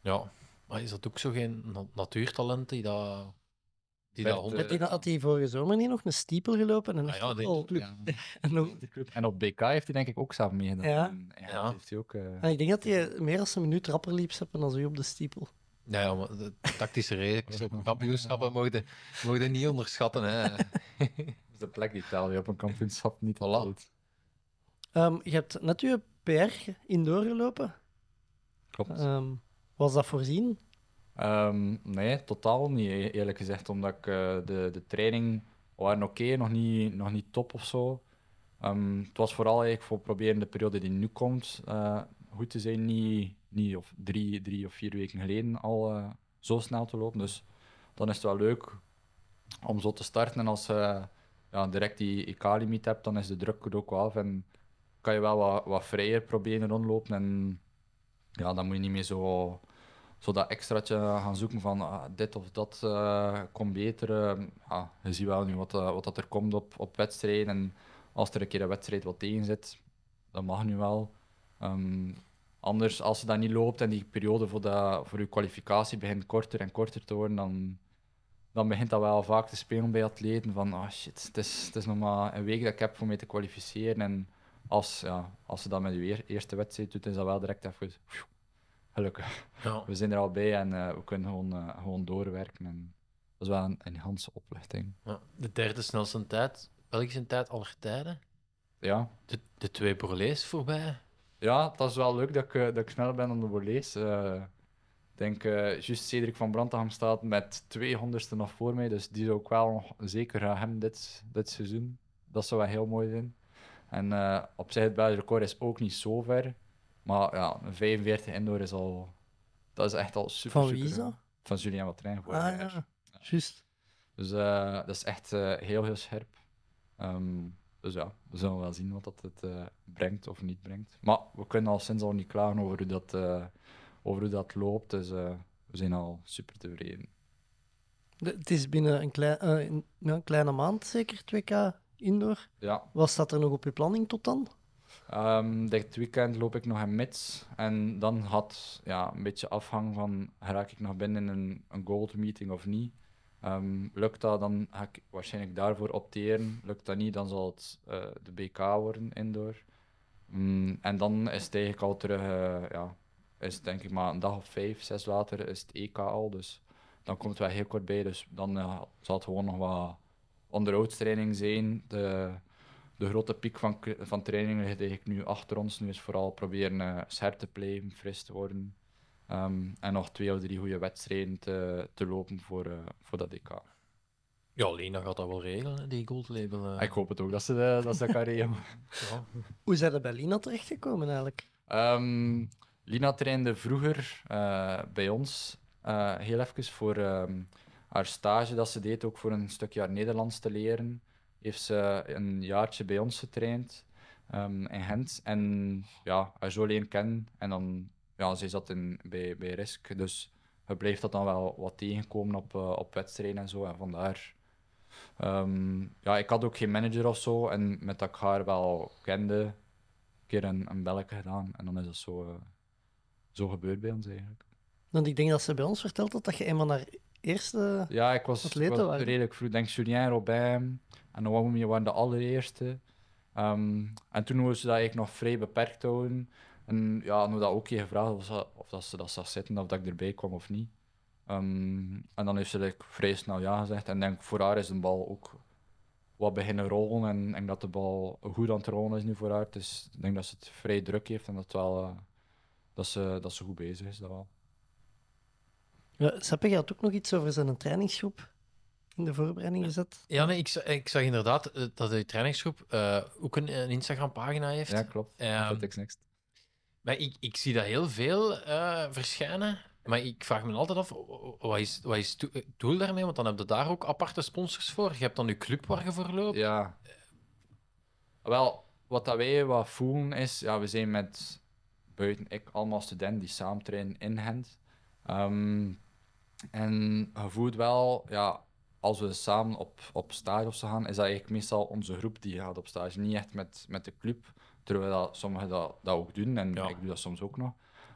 Ja.
Maar is dat ook zo geen natuurtalent die dat... Die had hij vorige
zomer niet nog een stiepel gelopen? En ah, ja,
en, op, en, op, BK heeft hij denk ik ook samen meegedaan. Ja. Heeft hij ook, eh, en ik denk
dat hij meer dan een minuut rapper liep zeppen dan u op de stiepel.
Ja, maar de tactische reden, kampioenschappen mogen, mogen niet onderschatten. Hè.
dat is de plek die tel je op een kampioenschap niet al uit.
Ehm, je hebt net uw PR indoor gelopen. Klopt. Ehm, was dat voorzien?
Ehm, nee, totaal niet e-, eerlijk gezegd, omdat ik, eh, de, de training waren oké, nog, niet, nog niet top of zo. Ehm, het was vooral eigenlijk voor proberen de periode die nu komt eh, goed te zijn, niet, niet of drie, drie of vier weken geleden al eh, zo snel te lopen. Dus dan is het wel leuk om zo te starten. En als je ja, direct die EK-limiet hebt, dan is de druk er ook wel af. En kan je wel wat, wat vrijer proberen rondlopen. En ja, dan moet je niet meer zo zo dat extraatje gaan zoeken van ah, dit of dat eh, komt beter. ja, ehm, ah, je ziet wel nu wat, eh, wat dat er komt op, op wedstrijden. En als er een keer een wedstrijd wat tegen zit, dat mag nu wel. Ehm, anders, als je dat niet loopt en die periode voor, de, voor je kwalificatie begint korter en korter te worden, dan, dan begint dat wel vaak te spelen bij atleten. Van oh shit, het is, het is nog maar een week dat ik heb voor mij te kwalificeren. En als, ja, als ze dat met je eerste wedstrijd doet, is dat wel direct even gelukkig. We zijn er al bij en eh, we kunnen gewoon, eh, gewoon doorwerken. En dat is wel een, een ganse opluchting. Ja. De derde snelste tijd, welke zijn tijd aller tijden. Ja. De, de twee Borlees voorbij. Ja, dat is wel leuk dat ik, eh, dat ik sneller ben dan de Borlees. Ik denk, juist Cedric van Brandham staat met 200ste nog voor mij. Dus die zou ik wel nog zeker gaan hebben dit, dit seizoen. Dat zou wel heel mooi zijn. En op zich, het Belgisch record is ook niet zo ver. Maar ja, 45 indoor is al dat is echt al super. Van wie is dat? Van Julien Watrein. Ah ja, ja. juist. Dus eh, dat is echt eh, heel, heel scherp. Ehm, dus ja, we zullen wel zien wat dat het eh, brengt of niet brengt. Maar we kunnen al sinds al niet klagen over hoe dat, over hoe dat loopt. Dus we zijn al super tevreden.
het is binnen een, klein, een, een, kleine maand zeker 2K indoor. Ja.
Wat staat er nog op je planning tot dan? Um, dit weekend loop ik nog in mits. En dan had ja, een beetje afhang van raak ik nog binnen in een, gold meeting of niet. Ehm, lukt dat, dan ga ik waarschijnlijk daarvoor opteren. Lukt dat niet, dan zal het eh, de BK worden indoor. Um, en dan is het eigenlijk al terug, eh, ja, is denk ik maar een dag of vijf, zes later is het EK al. Dus dan komt het wel heel kort bij. Dus dan eh, zal het gewoon nog wat onderhoudstraining zijn. De, de grote piek van, van trainingen ligt ik nu achter ons. Nu is vooral proberen uh, scherp te blijven, fris te worden. Ehm, en nog twee of drie goede wedstrijden te, te lopen voor, eh, voor dat DK. Ja, Lena gaat dat wel
regelen, die gold label. Eh. Ik
hoop het ook dat ze, dat, ze kan regelen.
Hoe zijn er bij Lina
terechtgekomen eigenlijk? Um, Lina trainde vroeger bij ons heel even voor ehm, haar stage dat ze deed, ook voor een stukje Nederlands te leren heeft ze een jaartje bij ons getraind ehm, in Gent. En ja, alleen kennen. En dan, ja, ze zat in, bij, bij Risk. Dus je bleef dat dan wel wat tegenkomen op, eh, op wedstrijden en zo. En vandaar. Um, ja, ik had ook geen manager of zo. En met dat ik haar wel kende, een keer een, een belletje gedaan. En dan is dat zo, eh, zo gebeurd bij ons eigenlijk.
Want nou, ik denk dat ze bij ons vertelt had dat je eenmaal naar eerste ja, ik was, ik was
redelijk vroeg. denk Julien, Robijn en dan waren we, waren de allereerste. Ehm, en toen moesten ze dat eigenlijk nog vrij beperkt houden. En ja, nu dat ook keer gevraagd of, of dat ze dat zag zitten, of dat ik erbij kwam of niet. Ehm, en dan heeft ze like, vrij snel ja gezegd. En denk, voor haar is de bal ook wat beginnen rollen. En ik denk dat de bal goed aan het rollen is nu voor haar. Dus ik denk dat ze het vrij druk heeft en dat, wel, eh, dat, ze, dat ze goed bezig is. Dat wel.
Ja, had ook nog iets over zijn trainingsgroep in de voorbereiding gezet.
Ja, nee, ik,
ik zag inderdaad eh, dat de trainingsgroep eh, ook een, een Instagram-pagina heeft. Ja, klopt. Um, Next. Maar ik, ik zie dat heel veel eh, verschijnen. Maar ik vraag me altijd af, wat is, wat is het doel daarmee? Want dan heb je daar ook aparte sponsors voor. Je hebt dan je
club waar je voor loopt. Ja. Wel, wat dat wij wat voelen is, ja, we zijn met buiten ik allemaal studenten die samen trainen in Gent. Ehm, en je voelt wel, ja, als we samen op, op stage of zo gaan, is dat eigenlijk meestal onze groep die gaat op stage. Niet echt met, met de club, terwijl dat, sommigen dat, dat ook doen en ik doe dat soms ook nog.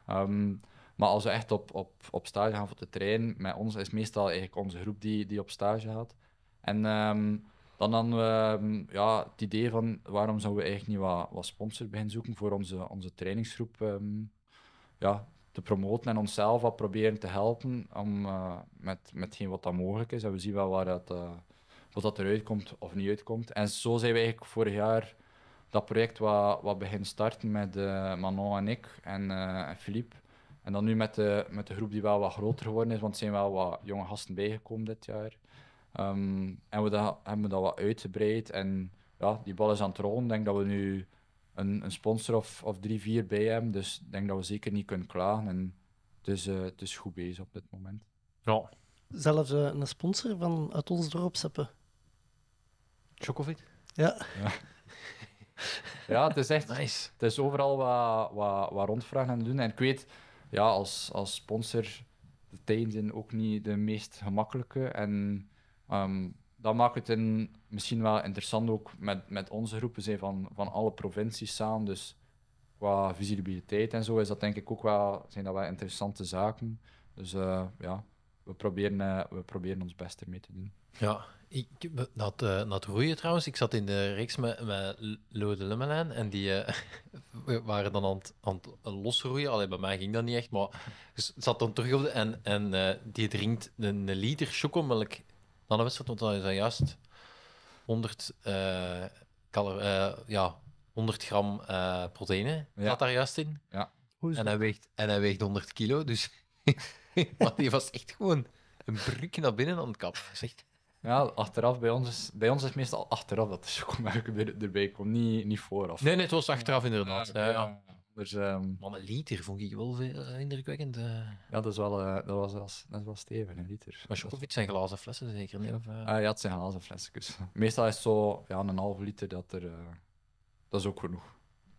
Ehm, maar als we echt op, op, op stage gaan voor de trein, met ons is meestal eigenlijk onze groep die, die op stage gaat. En um, dan hadden we ehm, ja, het idee van waarom zouden we eigenlijk niet wat, wat sponsor beginnen zoeken voor onze, onze trainingsgroep. ja, te promoten en onszelf wat proberen te helpen om, uh, met, geen wat dan mogelijk is. En we zien wel waar dat, eh, wat dat eruit komt of niet uitkomt. En zo zijn we eigenlijk vorig jaar dat project wat, wat begin starten met eh, Manon en ik en, en Philippe. En dan nu met de, met de groep die wel wat groter geworden is, want er zijn wel wat jonge gasten bijgekomen dit jaar. Ehm, en we dat, hebben we dat wat uitgebreid en ja, die bal is aan het rollen. Ik denk dat we nu een, een sponsor of, of drie, vier bij hem, Dus ik denk dat we zeker niet kunnen klagen. En dus, het is goed bezig op dit moment. Ja.
Zelfs eh, een sponsor van uit ons dorp zappen.
Chocovid?
Ja. ja. ja. het is echt... Nice. Het is overal wat, wat, wat rondvragen aan doen. En ik weet, ja, als, als sponsor, de tijden zijn ook niet de meest gemakkelijke. En ehm, dat maakt het in, misschien wel interessant ook met, met onze groepen. zijn van, van alle provincies samen. Dus qua visibiliteit en zo is dat denk ik ook wel, zijn dat wel interessante zaken. Dus eh, ja, we proberen, eh, we proberen ons best ermee te doen.
Ja, ik, dat, eh, dat roeien trouwens. Ik zat in de reeks met, met Lode Lemmelijn en die waren dan aan het, aan het losroeien. Allee, bij mij ging dat niet echt, maar zat dan terug op de... En, en uh, die drinkt een, een liter chocomelk dan was het want dat is juist 100, eh, eh, ja, 100 gram eh, proteïne ja. zat daar juist in. Ja. En, hij weegt, en hij weegt 100 kilo, dus maar
die was echt gewoon een brukje naar binnen aan het kap. Echt... Ja, achteraf bij ons is, bij ons is meestal achteraf dat de chocomelk erbij komt, niet, niet vooraf. Nee,
nee, het was achteraf inderdaad.
ja, maar, ehm, maar een liter vond ik wel veel eh, indrukwekkend. Eh. Ja, dat, is wel, uh, dat, was, dat, was, stevig, een liter. Maar iets zijn glazen flessen zeker, nee? Of, ah, ja, het zijn glazen flessen. Dus. Meestal is het zo ja, een halve liter, dat, er, dat is ook genoeg.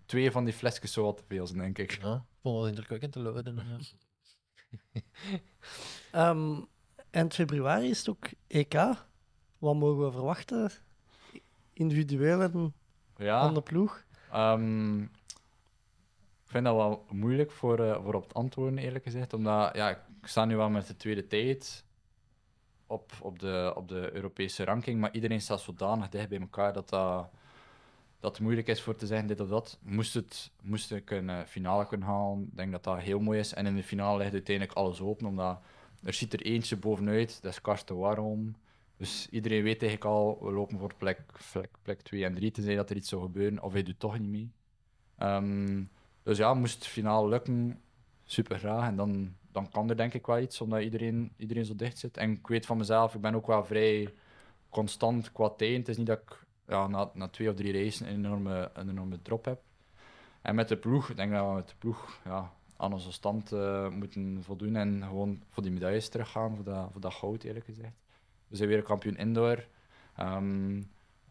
Twee van die flesjes zo wat te veel zijn, denk ik. Ja, ik
vond wel indrukwekkend te luiden. ja.
Ehm, eind februari is het ook EK. Wat mogen we verwachten? Individueel en
van de ploeg? Ehm, vind dat wel moeilijk voor, eh, voor op het antwoorden, eerlijk gezegd. Omdat ja, ik sta nu wel met de tweede tijd op, op, de, op de Europese ranking, maar iedereen staat zodanig dicht bij elkaar dat dat, dat het moeilijk is voor te zeggen dit of dat. Moest, het, moest ik een eh, finale kunnen halen, ik denk dat dat heel mooi is. En in de finale legt uiteindelijk alles open, omdat er ziet er eentje bovenuit, dat is Karsten Waarom. Dus iedereen weet eigenlijk al, we lopen voor plek, plek, plek 2 en 3, te zijn dat er iets zou gebeuren, of hij doet toch niet mee. Ehm, dus ja, moest het finaal lukken, super graag. En dan, dan kan er denk ik wel iets, omdat iedereen, iedereen zo dicht zit. En ik weet van mezelf, ik ben ook wel vrij constant qua tijd. Het is niet dat ik ja, na, na twee of drie races een enorme, een enorme drop heb. En met de ploeg, ik denk dat we met de ploeg ja, aan onze stand eh, moeten voldoen en gewoon voor die medailles teruggaan, voor dat, voor dat goud eerlijk gezegd. We zijn weer kampioen indoor. Ehm,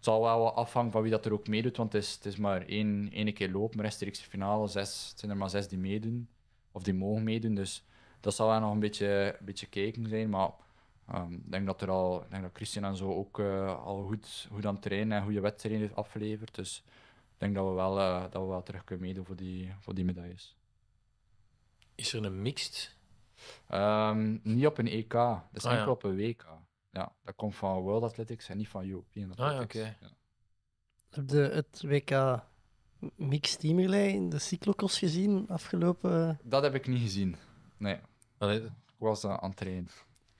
het zal wel afhangen van wie dat er ook meedoet, want het is, het is maar één, één keer lopen, rechtstreeks finale, zes, zijn er maar zes die meedoen, of die mogen meedoen. Dus dat zal wel nog een beetje, een beetje kijken zijn, maar ehm, ik denk dat er al, denk dat Christian en zo ook eh, al goed, goed aan trainen en goede wedstrijden heeft afgeleverd. Dus ik denk dat we wel, eh, dat we wel terug kunnen meedoen voor die, voor die medailles. Is er een mixed? Ehm, niet op een EK, dat is ah, enkel op een WK. Ja, dat komt van World Athletics en niet van European ah, Athletics. Ah,
oké.
heb De, het WK Team Relay in de cyclocross gezien afgelopen...
Dat heb ik niet gezien, nee. Ik was uh, aan het trainen.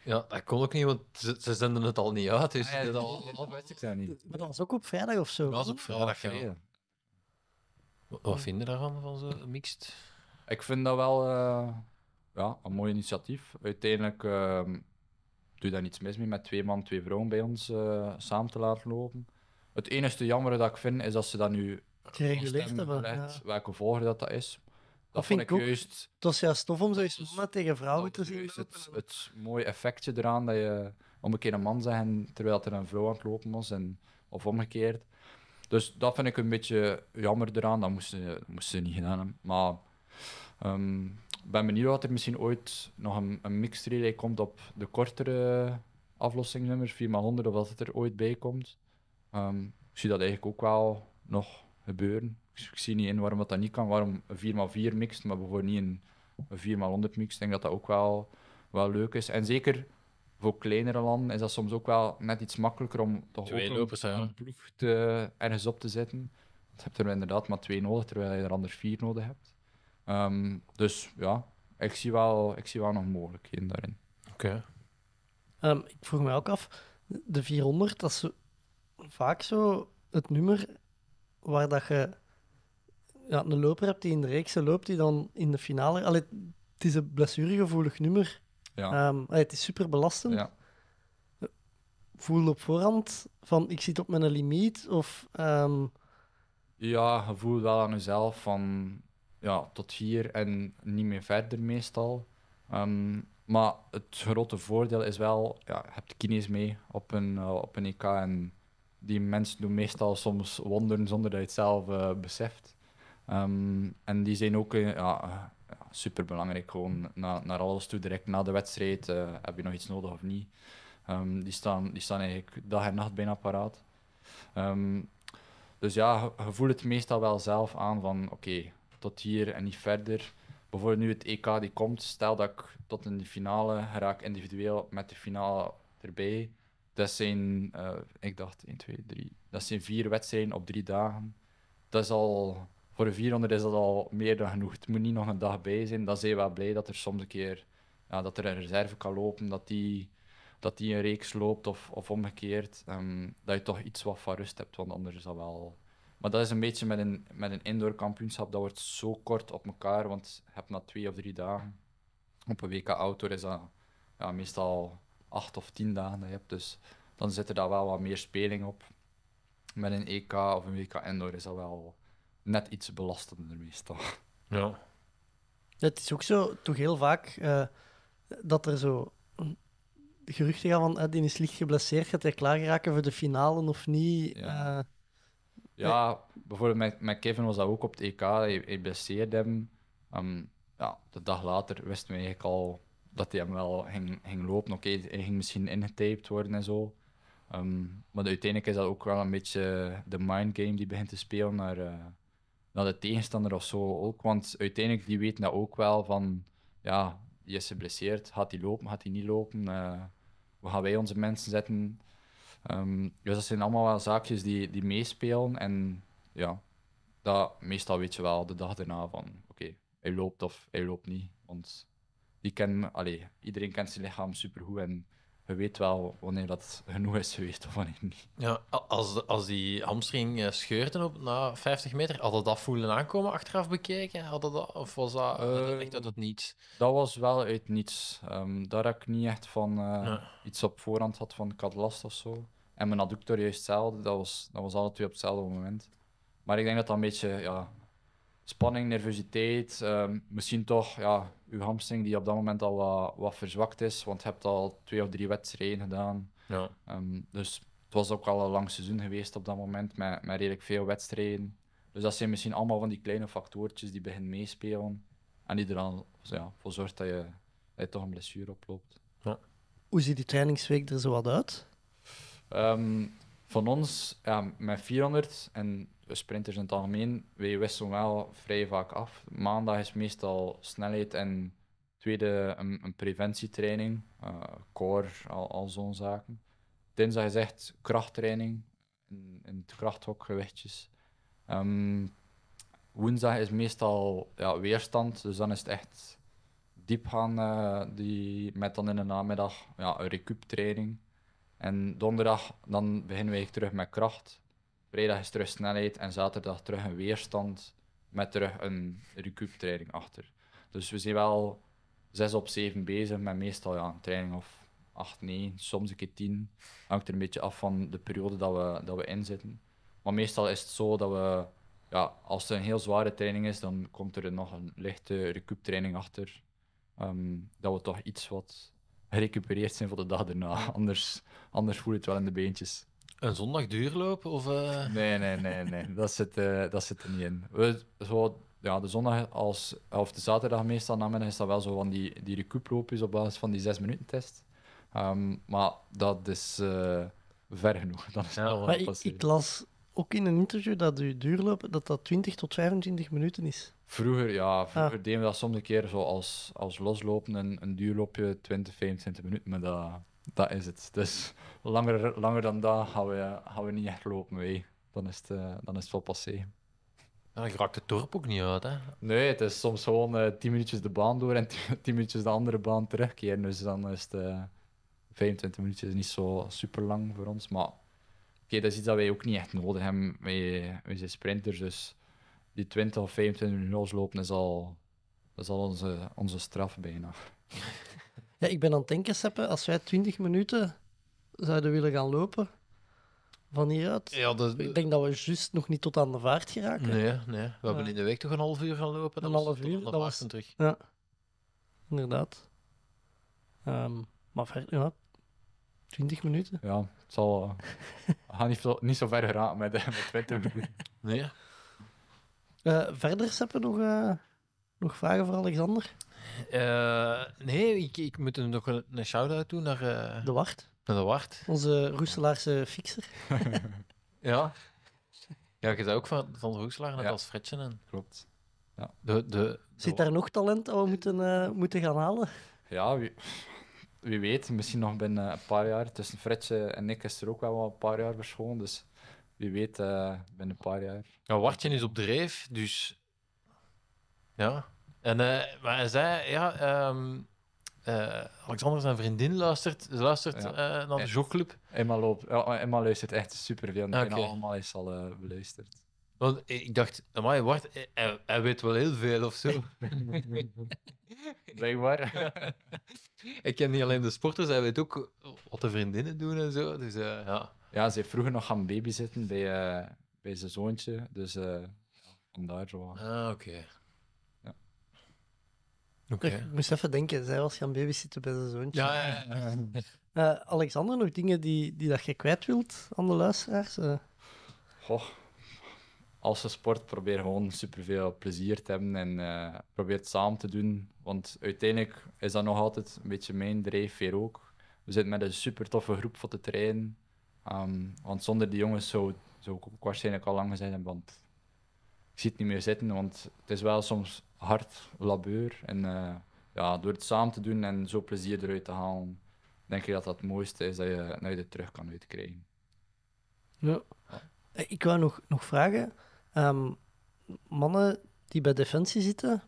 Ja, dat kon ook niet, want ze, ze zenden het al niet uit. Dus ah, dat, al, ik dat
niet. Maar dat was ook op vrijdag of zo. Dat was op vrijdag, ja. Wat, vind je daarvan, van zo'n mixed?
Ik vind dat wel eh, ja, een mooi initiatief. Uiteindelijk... Ehm, doe daar niets mis mee met twee man, twee vrouwen bij ons eh, samen te laten lopen. Het enige jammer dat ik vind is dat ze dat nu gereguleerd hebben. Welke volgorde dat, dat is. Dat, vind ik ook. Juist, het was juist tof om zoiets mannen tegen vrouwen te zien. Het, het, mooie effectje eraan dat je om een keer een man zeggen terwijl er een vrouw aan het lopen was, en, of omgekeerd. Dus dat vind ik een beetje jammer eraan. Dat moesten ze, niet gedaan hebben. Maar ehm, ben benieuwd wat er misschien ooit nog een, een relay komt op de kortere aflossingsnummers 4x100 of dat het er ooit bij komt. Um, ik zie dat eigenlijk ook wel nog gebeuren. Ik, zie niet in waarom dat, dat niet kan, waarom een 4x4 mixt, maar bijvoorbeeld niet een, 4x100 mixt. Ik denk dat dat ook wel, wel leuk is. En zeker voor kleinere landen is dat soms ook wel net iets makkelijker om toch twee een, een ploeg te, ergens op te zetten. Je hebt er inderdaad maar twee nodig, terwijl je er anders vier nodig hebt. Ehm, dus ja, ik zie, wel, ik zie wel nog mogelijkheden daarin. Oké.
Ehm, ik vroeg me ook af, de 400, dat is vaak zo het nummer waar dat je ja, een loper hebt die in de reeks loopt, die dan in de finale... Allee, het is een blessuregevoelig nummer. Ja. Ehm, het is super belastend. Ja. Voel op voorhand van ik zit op mijn limiet of...
Ja, je voelt wel aan jezelf van ja, tot hier en niet meer verder meestal. Ehm, maar het grote voordeel is wel, ja, je hebt kines mee op een, uh, op een EK en die mensen doen meestal soms wonderen zonder dat je het zelf eh, beseft. Ehm, en die zijn ook uh, ja, super belangrijk, gewoon na, naar alles toe, direct na de wedstrijd, heb je nog iets nodig of niet. Ehm, die, staan, die staan eigenlijk dag en nacht bijna paraat. dus ja, je voelt het meestal wel zelf aan van oké, tot hier en niet verder. Bijvoorbeeld nu het EK die komt, stel dat ik tot in de finale raak individueel met de finale erbij. Dat zijn, eh, ik dacht 1, 2, 3, dat zijn vier wedstrijden op drie dagen. Dat is al, voor een 400 is dat al meer dan genoeg. Het moet niet nog een dag bij zijn. Dan zijn we wel blij dat er soms een keer, ja, dat er een reserve kan lopen, dat die dat die een reeks loopt of, of omgekeerd. Ehm, dat je toch iets wat van rust hebt, want anders is dat wel maar dat is een beetje met een, met een indoor kampioenschap, dat wordt zo kort op elkaar, want je hebt na twee of drie dagen op een WK outdoor is dat ja, meestal acht of tien dagen dat je hebt. Dus dan zit er daar wel wat meer speling op. Met een EK of een WK indoor is dat wel net iets belastender meestal.
Ja.
Het is ook zo, toch heel vaak, eh, dat er zo geruchten gaan van, uh, die is licht geblesseerd, gaat hij klaar geraken voor de finale of niet? Ja. Eh,
ja, bijvoorbeeld met, Kevin was dat ook op het EK. Hij, hij blesseerde hem. Ehm, ja, de dag later wisten we eigenlijk al dat hij hem wel ging, ging lopen. Oké, hij ging misschien ingetaped worden en zo. Ehm, maar uiteindelijk is dat ook wel een beetje de mindgame die begint te spelen naar, eh, naar de tegenstander of zo ook. Want uiteindelijk die weten dat ook wel van, ja, je is geblesseerd. Gaat hij lopen, gaat hij niet lopen? hoe eh, gaan wij onze mensen zetten? Ehm, dus dat zijn allemaal wel zaakjes die, die meespelen. En ja, dat, meestal weet je wel de dag daarna van oké, hij loopt of hij loopt niet. Want die ken, allee, iedereen kent zijn lichaam super goed en je weet wel wanneer dat genoeg is weet of wanneer niet. Ja, als,
als die hamstring eh, scheurde op na 50 meter, had dat voelen aankomen achteraf bekeken? had dat, of
was dat uh, echt uit het niets? Dat was wel uit niets. Um, daar had ik niet echt van eh, iets op voorhand had van ik had last of zo. En mijn adductor juist hetzelfde. Dat was, dat was alle twee op hetzelfde moment. Maar ik denk dat dat een beetje ja, spanning, nervositeit, ehm, misschien toch ja, uw hamstring die op dat moment al wat, verzwakt is, want je hebt al twee of drie wedstrijden gedaan. Ja. Ehm, dus het was ook al een lang seizoen geweest op dat moment, met, met redelijk veel wedstrijden. Dus dat zijn misschien allemaal van die kleine factoortjes die beginnen meespelen en die er dan ja, voor zorgt dat je, dat je toch een blessure oploopt. Ja. Hoe ziet die trainingsweek er zo wat uit? Ehm, van ons, met 400 en sprinters in het algemeen, wij wisselen wel vrij vaak af. Maandag is meestal snelheid en tweede een, preventietraining, eh, core, al, zo'n zaken. Dinsdag is echt krachttraining, in, in het krachthok gewichtjes. Ehm, woensdag is meestal ja, weerstand, dus dan is het echt diep gaan eh, die, met dan in de namiddag ja, een recuptraining. training. En donderdag dan beginnen we terug met kracht. Vrijdag is terug snelheid en zaterdag terug een weerstand met terug een recoup training achter. Dus we zijn wel zes op zeven bezig met meestal ja, een training of 8, 9, soms een keer 10. Hangt er een beetje af van de periode dat we, dat we inzitten. Maar meestal is het zo dat we, ja, als het een heel zware training is, dan komt er nog een lichte recoup training achter. Ehm, dat we toch iets wat gerecupereerd zijn voor de dag erna. Anders, anders voel je het wel in de beentjes. Een zondag duurloop? Of, eh? Nee, nee, nee, nee. dat, zit, eh, dat zit er niet in. We, zo, ja, de zondag als, of de zaterdag meestal namiddag is dat wel zo van die, die is op basis van die 6 minuten test. Ehm, maar dat is eh, ver genoeg. Dat is wel maar ik, ik, las
ook in een interview dat je duurloop dat dat 20 tot 25 minuten is.
Vroeger, ja. Vroeger ah. deden we dat soms een keer zo als, als loslopen, een, een duurloopje 20, 25 minuten, maar dat, dat is het. Dus langer, langer dan dat gaan we, gaan we niet echt lopen mee. Dan is het, eh, dan is het wel passé.
Ja, je raakt het dorp ook niet uit, hè?
Nee, het is soms gewoon uh, eh, 10 minuutjes de baan door en 10, 10 minuutjes de andere baan terugkeren. Dus dan is het uh, 25 minuutjes niet zo super lang voor ons, maar dat is iets dat wij ook niet echt nodig hebben. Wij, zijn sprinters, dus die 20 of 25 minuten loslopen is al, is al onze, onze straf bijna.
Ja, ik ben aan het denken, Seppe, als wij 20 minuten zouden willen gaan lopen van hieruit. Ja, Ik denk dat we juist nog niet tot aan de vaart geraken. Nee, nee. we hebben in de week toch een half uur gaan lopen. een half uur, dat was terug. Ja, inderdaad. Um, maar ver, ja,
20 minuten? Ja, het zal. Eh, we gaan niet zo, niet zo ver geraken met, eh, met 20 minuten. Nee. Eh, verder, Seppen, nog,
nog vragen voor Alexander?
nee, ik, ik moet nog een, shout-out doen naar... de Wart. de Wart.
Onze Roeselaarse fixer.
ja. Ja, je zei ook van, van de Roeselaar, net ja. als Fretchen. En... Klopt. Ja.
De, de, Zit daar nog talent dat we moeten, moeten gaan halen? Ja, wie wie weet, misschien nog binnen een paar jaar. Tussen Fritje en ik is er ook wel een paar jaar verscholen. Dus wie weet, uh, binnen een paar jaar.
Ja, Wartje is op dreef, dus. Ja. En, eh, maar hij zei, ja. Ehm, eh, Alexander zijn
vriendin luistert, luistert naar de jogclub. Emma, loopt, Emma luistert echt superveel. Okay. En allemaal is al beluisterd.
Want ik dacht, amai, Wart, hij, hij weet wel heel veel of zo.
Blijkbaar.
Ik ken niet alleen de sporters, hij weet ook wat de vriendinnen doen en zo. Dus, eh, ja.
ja, ze heeft vroeger nog gaan babysitten bij, eh, bij zijn zoontje. Dus uh, om Ah, oké. Ja.
Okay. Ik moest even denken, zij was gaan babysitten bij zijn zoontje. Ja, ja, Alexander, nog dingen die, die dat je kwijt wilt aan de luisteraars?
als je sport, probeer gewoon superveel plezier te hebben en uh, probeer het samen te doen. Want uiteindelijk is dat nog altijd een beetje mijn drijfveer ook. We zitten met een super toffe groep voor te trainen. Ehm, want zonder die jongens zou, zou ik ook waarschijnlijk al lang gezegd want ik zie het niet meer zitten. Want het is wel soms hard labeur. En eh, ja, door het samen te doen en zo plezier eruit te halen, denk ik dat dat het mooiste is dat je, het de terug kan uitkrijgen.
Ja. Eh, ik wou nog, nog vragen. Ehm, mannen die bij Defensie zitten,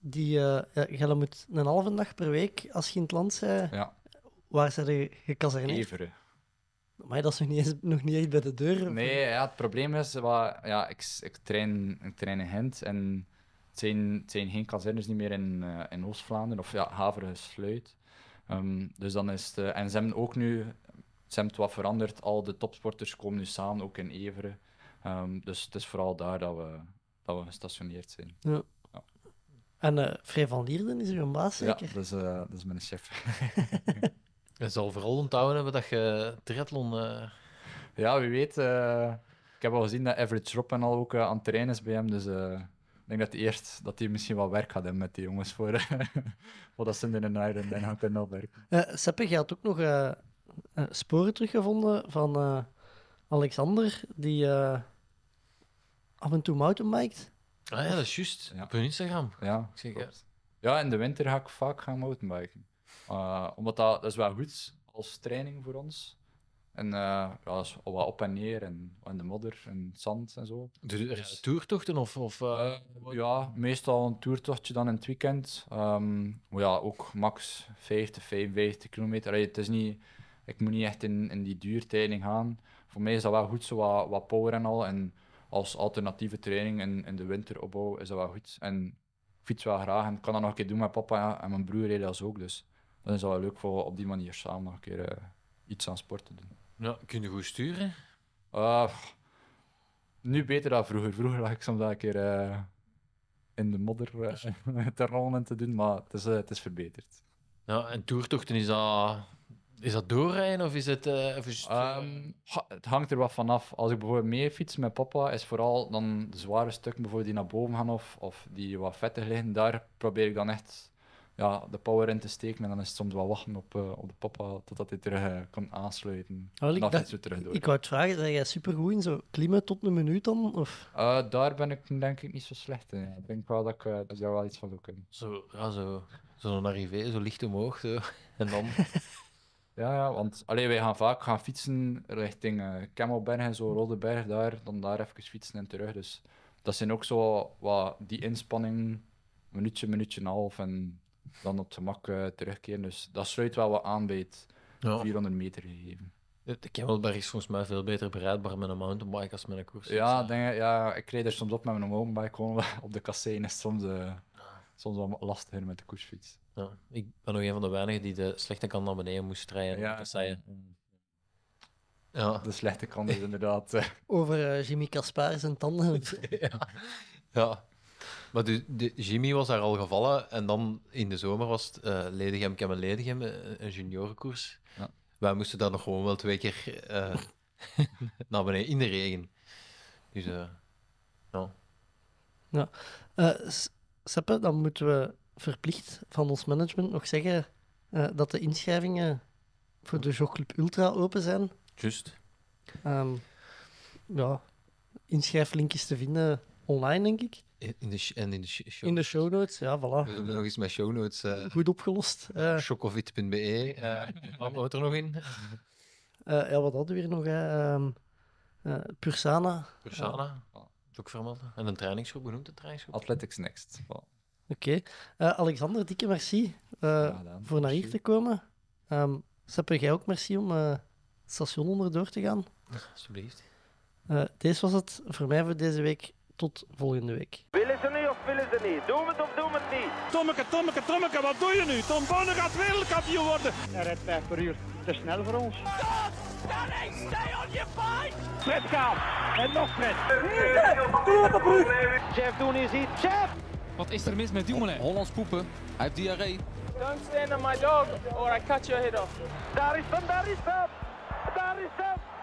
die, uh, ja, moet een halve dag per week, als je in het land bent, waar zijn je gekaserneerd? Everen. Maar dat is nog niet, eens, nog niet bij de deur.
Nee, ja, het probleem is, wat, ja, ik, ik, train, ik train in Gent en het zijn, het zijn geen kazernes niet meer in, eh, in Oost-Vlaanderen, of ja, Haveren ehm, dus dan is het, eh, en ze hebben ook nu, ze hebben wat veranderd, al de topsporters komen nu samen, ook in Everen. Ehm, dus het is vooral daar dat we, dat we gestationeerd zijn. Ja. ja.
En uh, eh, Vrij van Lierden is uw baas, zeker?
Ja, dat is, eh, dat is mijn chef. Hij zal vooral onthouden hebben dat je triathlon... Eh, ja, wie weet. ik heb al gezien dat Average Rob en al ook aan het terrein is bij hem, dus... Ik denk dat eerst dat hij misschien wat werk gaat hebben met die jongens voor dat ze in een Iron Man gaan kunnen opwerken.
Uh, je had ook nog sporen teruggevonden van Alexander, die eh, af en toe mountainbikt.
Ah ja, dat is juist. Op hun Instagram. Ja, zeker. Ja, in de winter ga ik vaak gaan mountainbiken. Eh, omdat dat, dat is wel goed als training voor ons. En eh, ja, dat is wat op en neer en, de modder en zand en zo. Dus er is dus- toertochten of? of ja, meestal een toertochtje dan in het weekend. Um, ja, ook max 50, 55 kilometer. Allee, het is niet, ik moet niet echt in, in die duurtijding gaan voor mij is dat wel goed, zo wat, power en al. En als alternatieve training in, in de winteropbouw is dat wel goed. En fiets wel graag en kan dat nog een keer doen met papa en mijn broer reden dat ook. Dus dan is dat wel leuk voor op die manier samen nog een keer eh, iets aan sport te doen.
Ja, kun je goed sturen? Ah,
nu beter dan vroeger. Vroeger lag ik soms een keer eh, in de modder eh, te rollen en te doen, maar het is, het is verbeterd.
Ja, en toertochten is dat
is dat doorrijden of is het... Eh, eh, ehm, het, hangt er wat vanaf. Als ik bijvoorbeeld mee fiets met papa, is vooral dan de zware stukken bijvoorbeeld die naar boven gaan of, of die wat vettig liggen, daar probeer ik dan echt ja, de power in te steken. En dan is het soms wel wachten op, uh, op de papa totdat hij terug kan aansluiten. Oh, terug dat, ik wou
het vragen, ben jij supergoed in zo klimmen tot een minuut dan? Of?
daar ben ik denk ik niet zo slecht in. Ik denk wel dat ik daar wel iets van doe kunnen. Zo, ja, zo, zo'n arrivé, zo licht omhoog. Zo. En dan... Ja, ja, want allee, wij gaan vaak gaan fietsen richting uh, eh, Kemmelberg en zo, Rodeberg daar, dan daar even fietsen en terug. Dus dat zijn ook zo wat die inspanning, minuutje, minuutje en half en dan op gemak eh, terugkeren. Dus dat sluit wel wat aan bij het ja. 400 meter gegeven.
De Kemmelberg is volgens mij veel beter bereidbaar met een mountainbike als met een koers. Ja,
denk, ja ik rijd er soms op met mijn mountainbike gewoon op de kassein. soms, uh, soms wel lastiger met de koersfiets. Ja,
ik ben nog een van de weinigen die de slechte kant naar beneden moest rijden. Ja. ja. De slechte kant is inderdaad. Eh,
Over eh, Jimmy Caspar zijn tanden. ja.
ja. Maar dus, de, Jimmy was daar al gevallen en dan in de zomer was het eh, Ledigem, Kem en Ledigem, een juniorenkoers. Ja. Wij moesten daar nog gewoon wel twee keer naar beneden in de regen. Dus, ja.
ja. Uh, dan moeten we verplicht van ons management nog zeggen eh, dat de inschrijvingen voor de Jogclub Ultra open zijn. Juist. Um, ehm, ja, inschrijflinkjes te vinden online, denk ik.
In de, en in de, show, in de show notes, ja, voilà. We hebben nog eens met show notes. Eh, Goed opgelost. Uh, eh. Chocovit.be. Uh, wat houdt er nog in?
ja, wat hadden we hier nog? Uh, Pursana.
Pursana, En een trainingsgroep, genoemd de trainingsgroep. Athletics Next.
Oké. Eh, Alexander, dikke merci eh, voor naar hier te komen. Um, ehm, Sepper, jij ook merci om eh, het station onderdoor te gaan. Alsjeblieft. deze was het voor mij voor deze week. Tot volgende week.
Willen ze nu of willen ze niet? Doe het of doe het niet? Tommeke, Tommeke, Tommeke, wat doe je nu? Tom Bonne gaat wereldkampioen worden. Hij rijdt 5 per uur. Te snel voor ons. Stop! stay on your fight! Fred gaat. En nog Fred. Jeff Doen is hier. Jeff! Wat is er mis met Dumoulin? Hollands poepen. Hij heeft diarree. Don't stand on my dog or I cut your head off.
Daar is hem, daar is hem!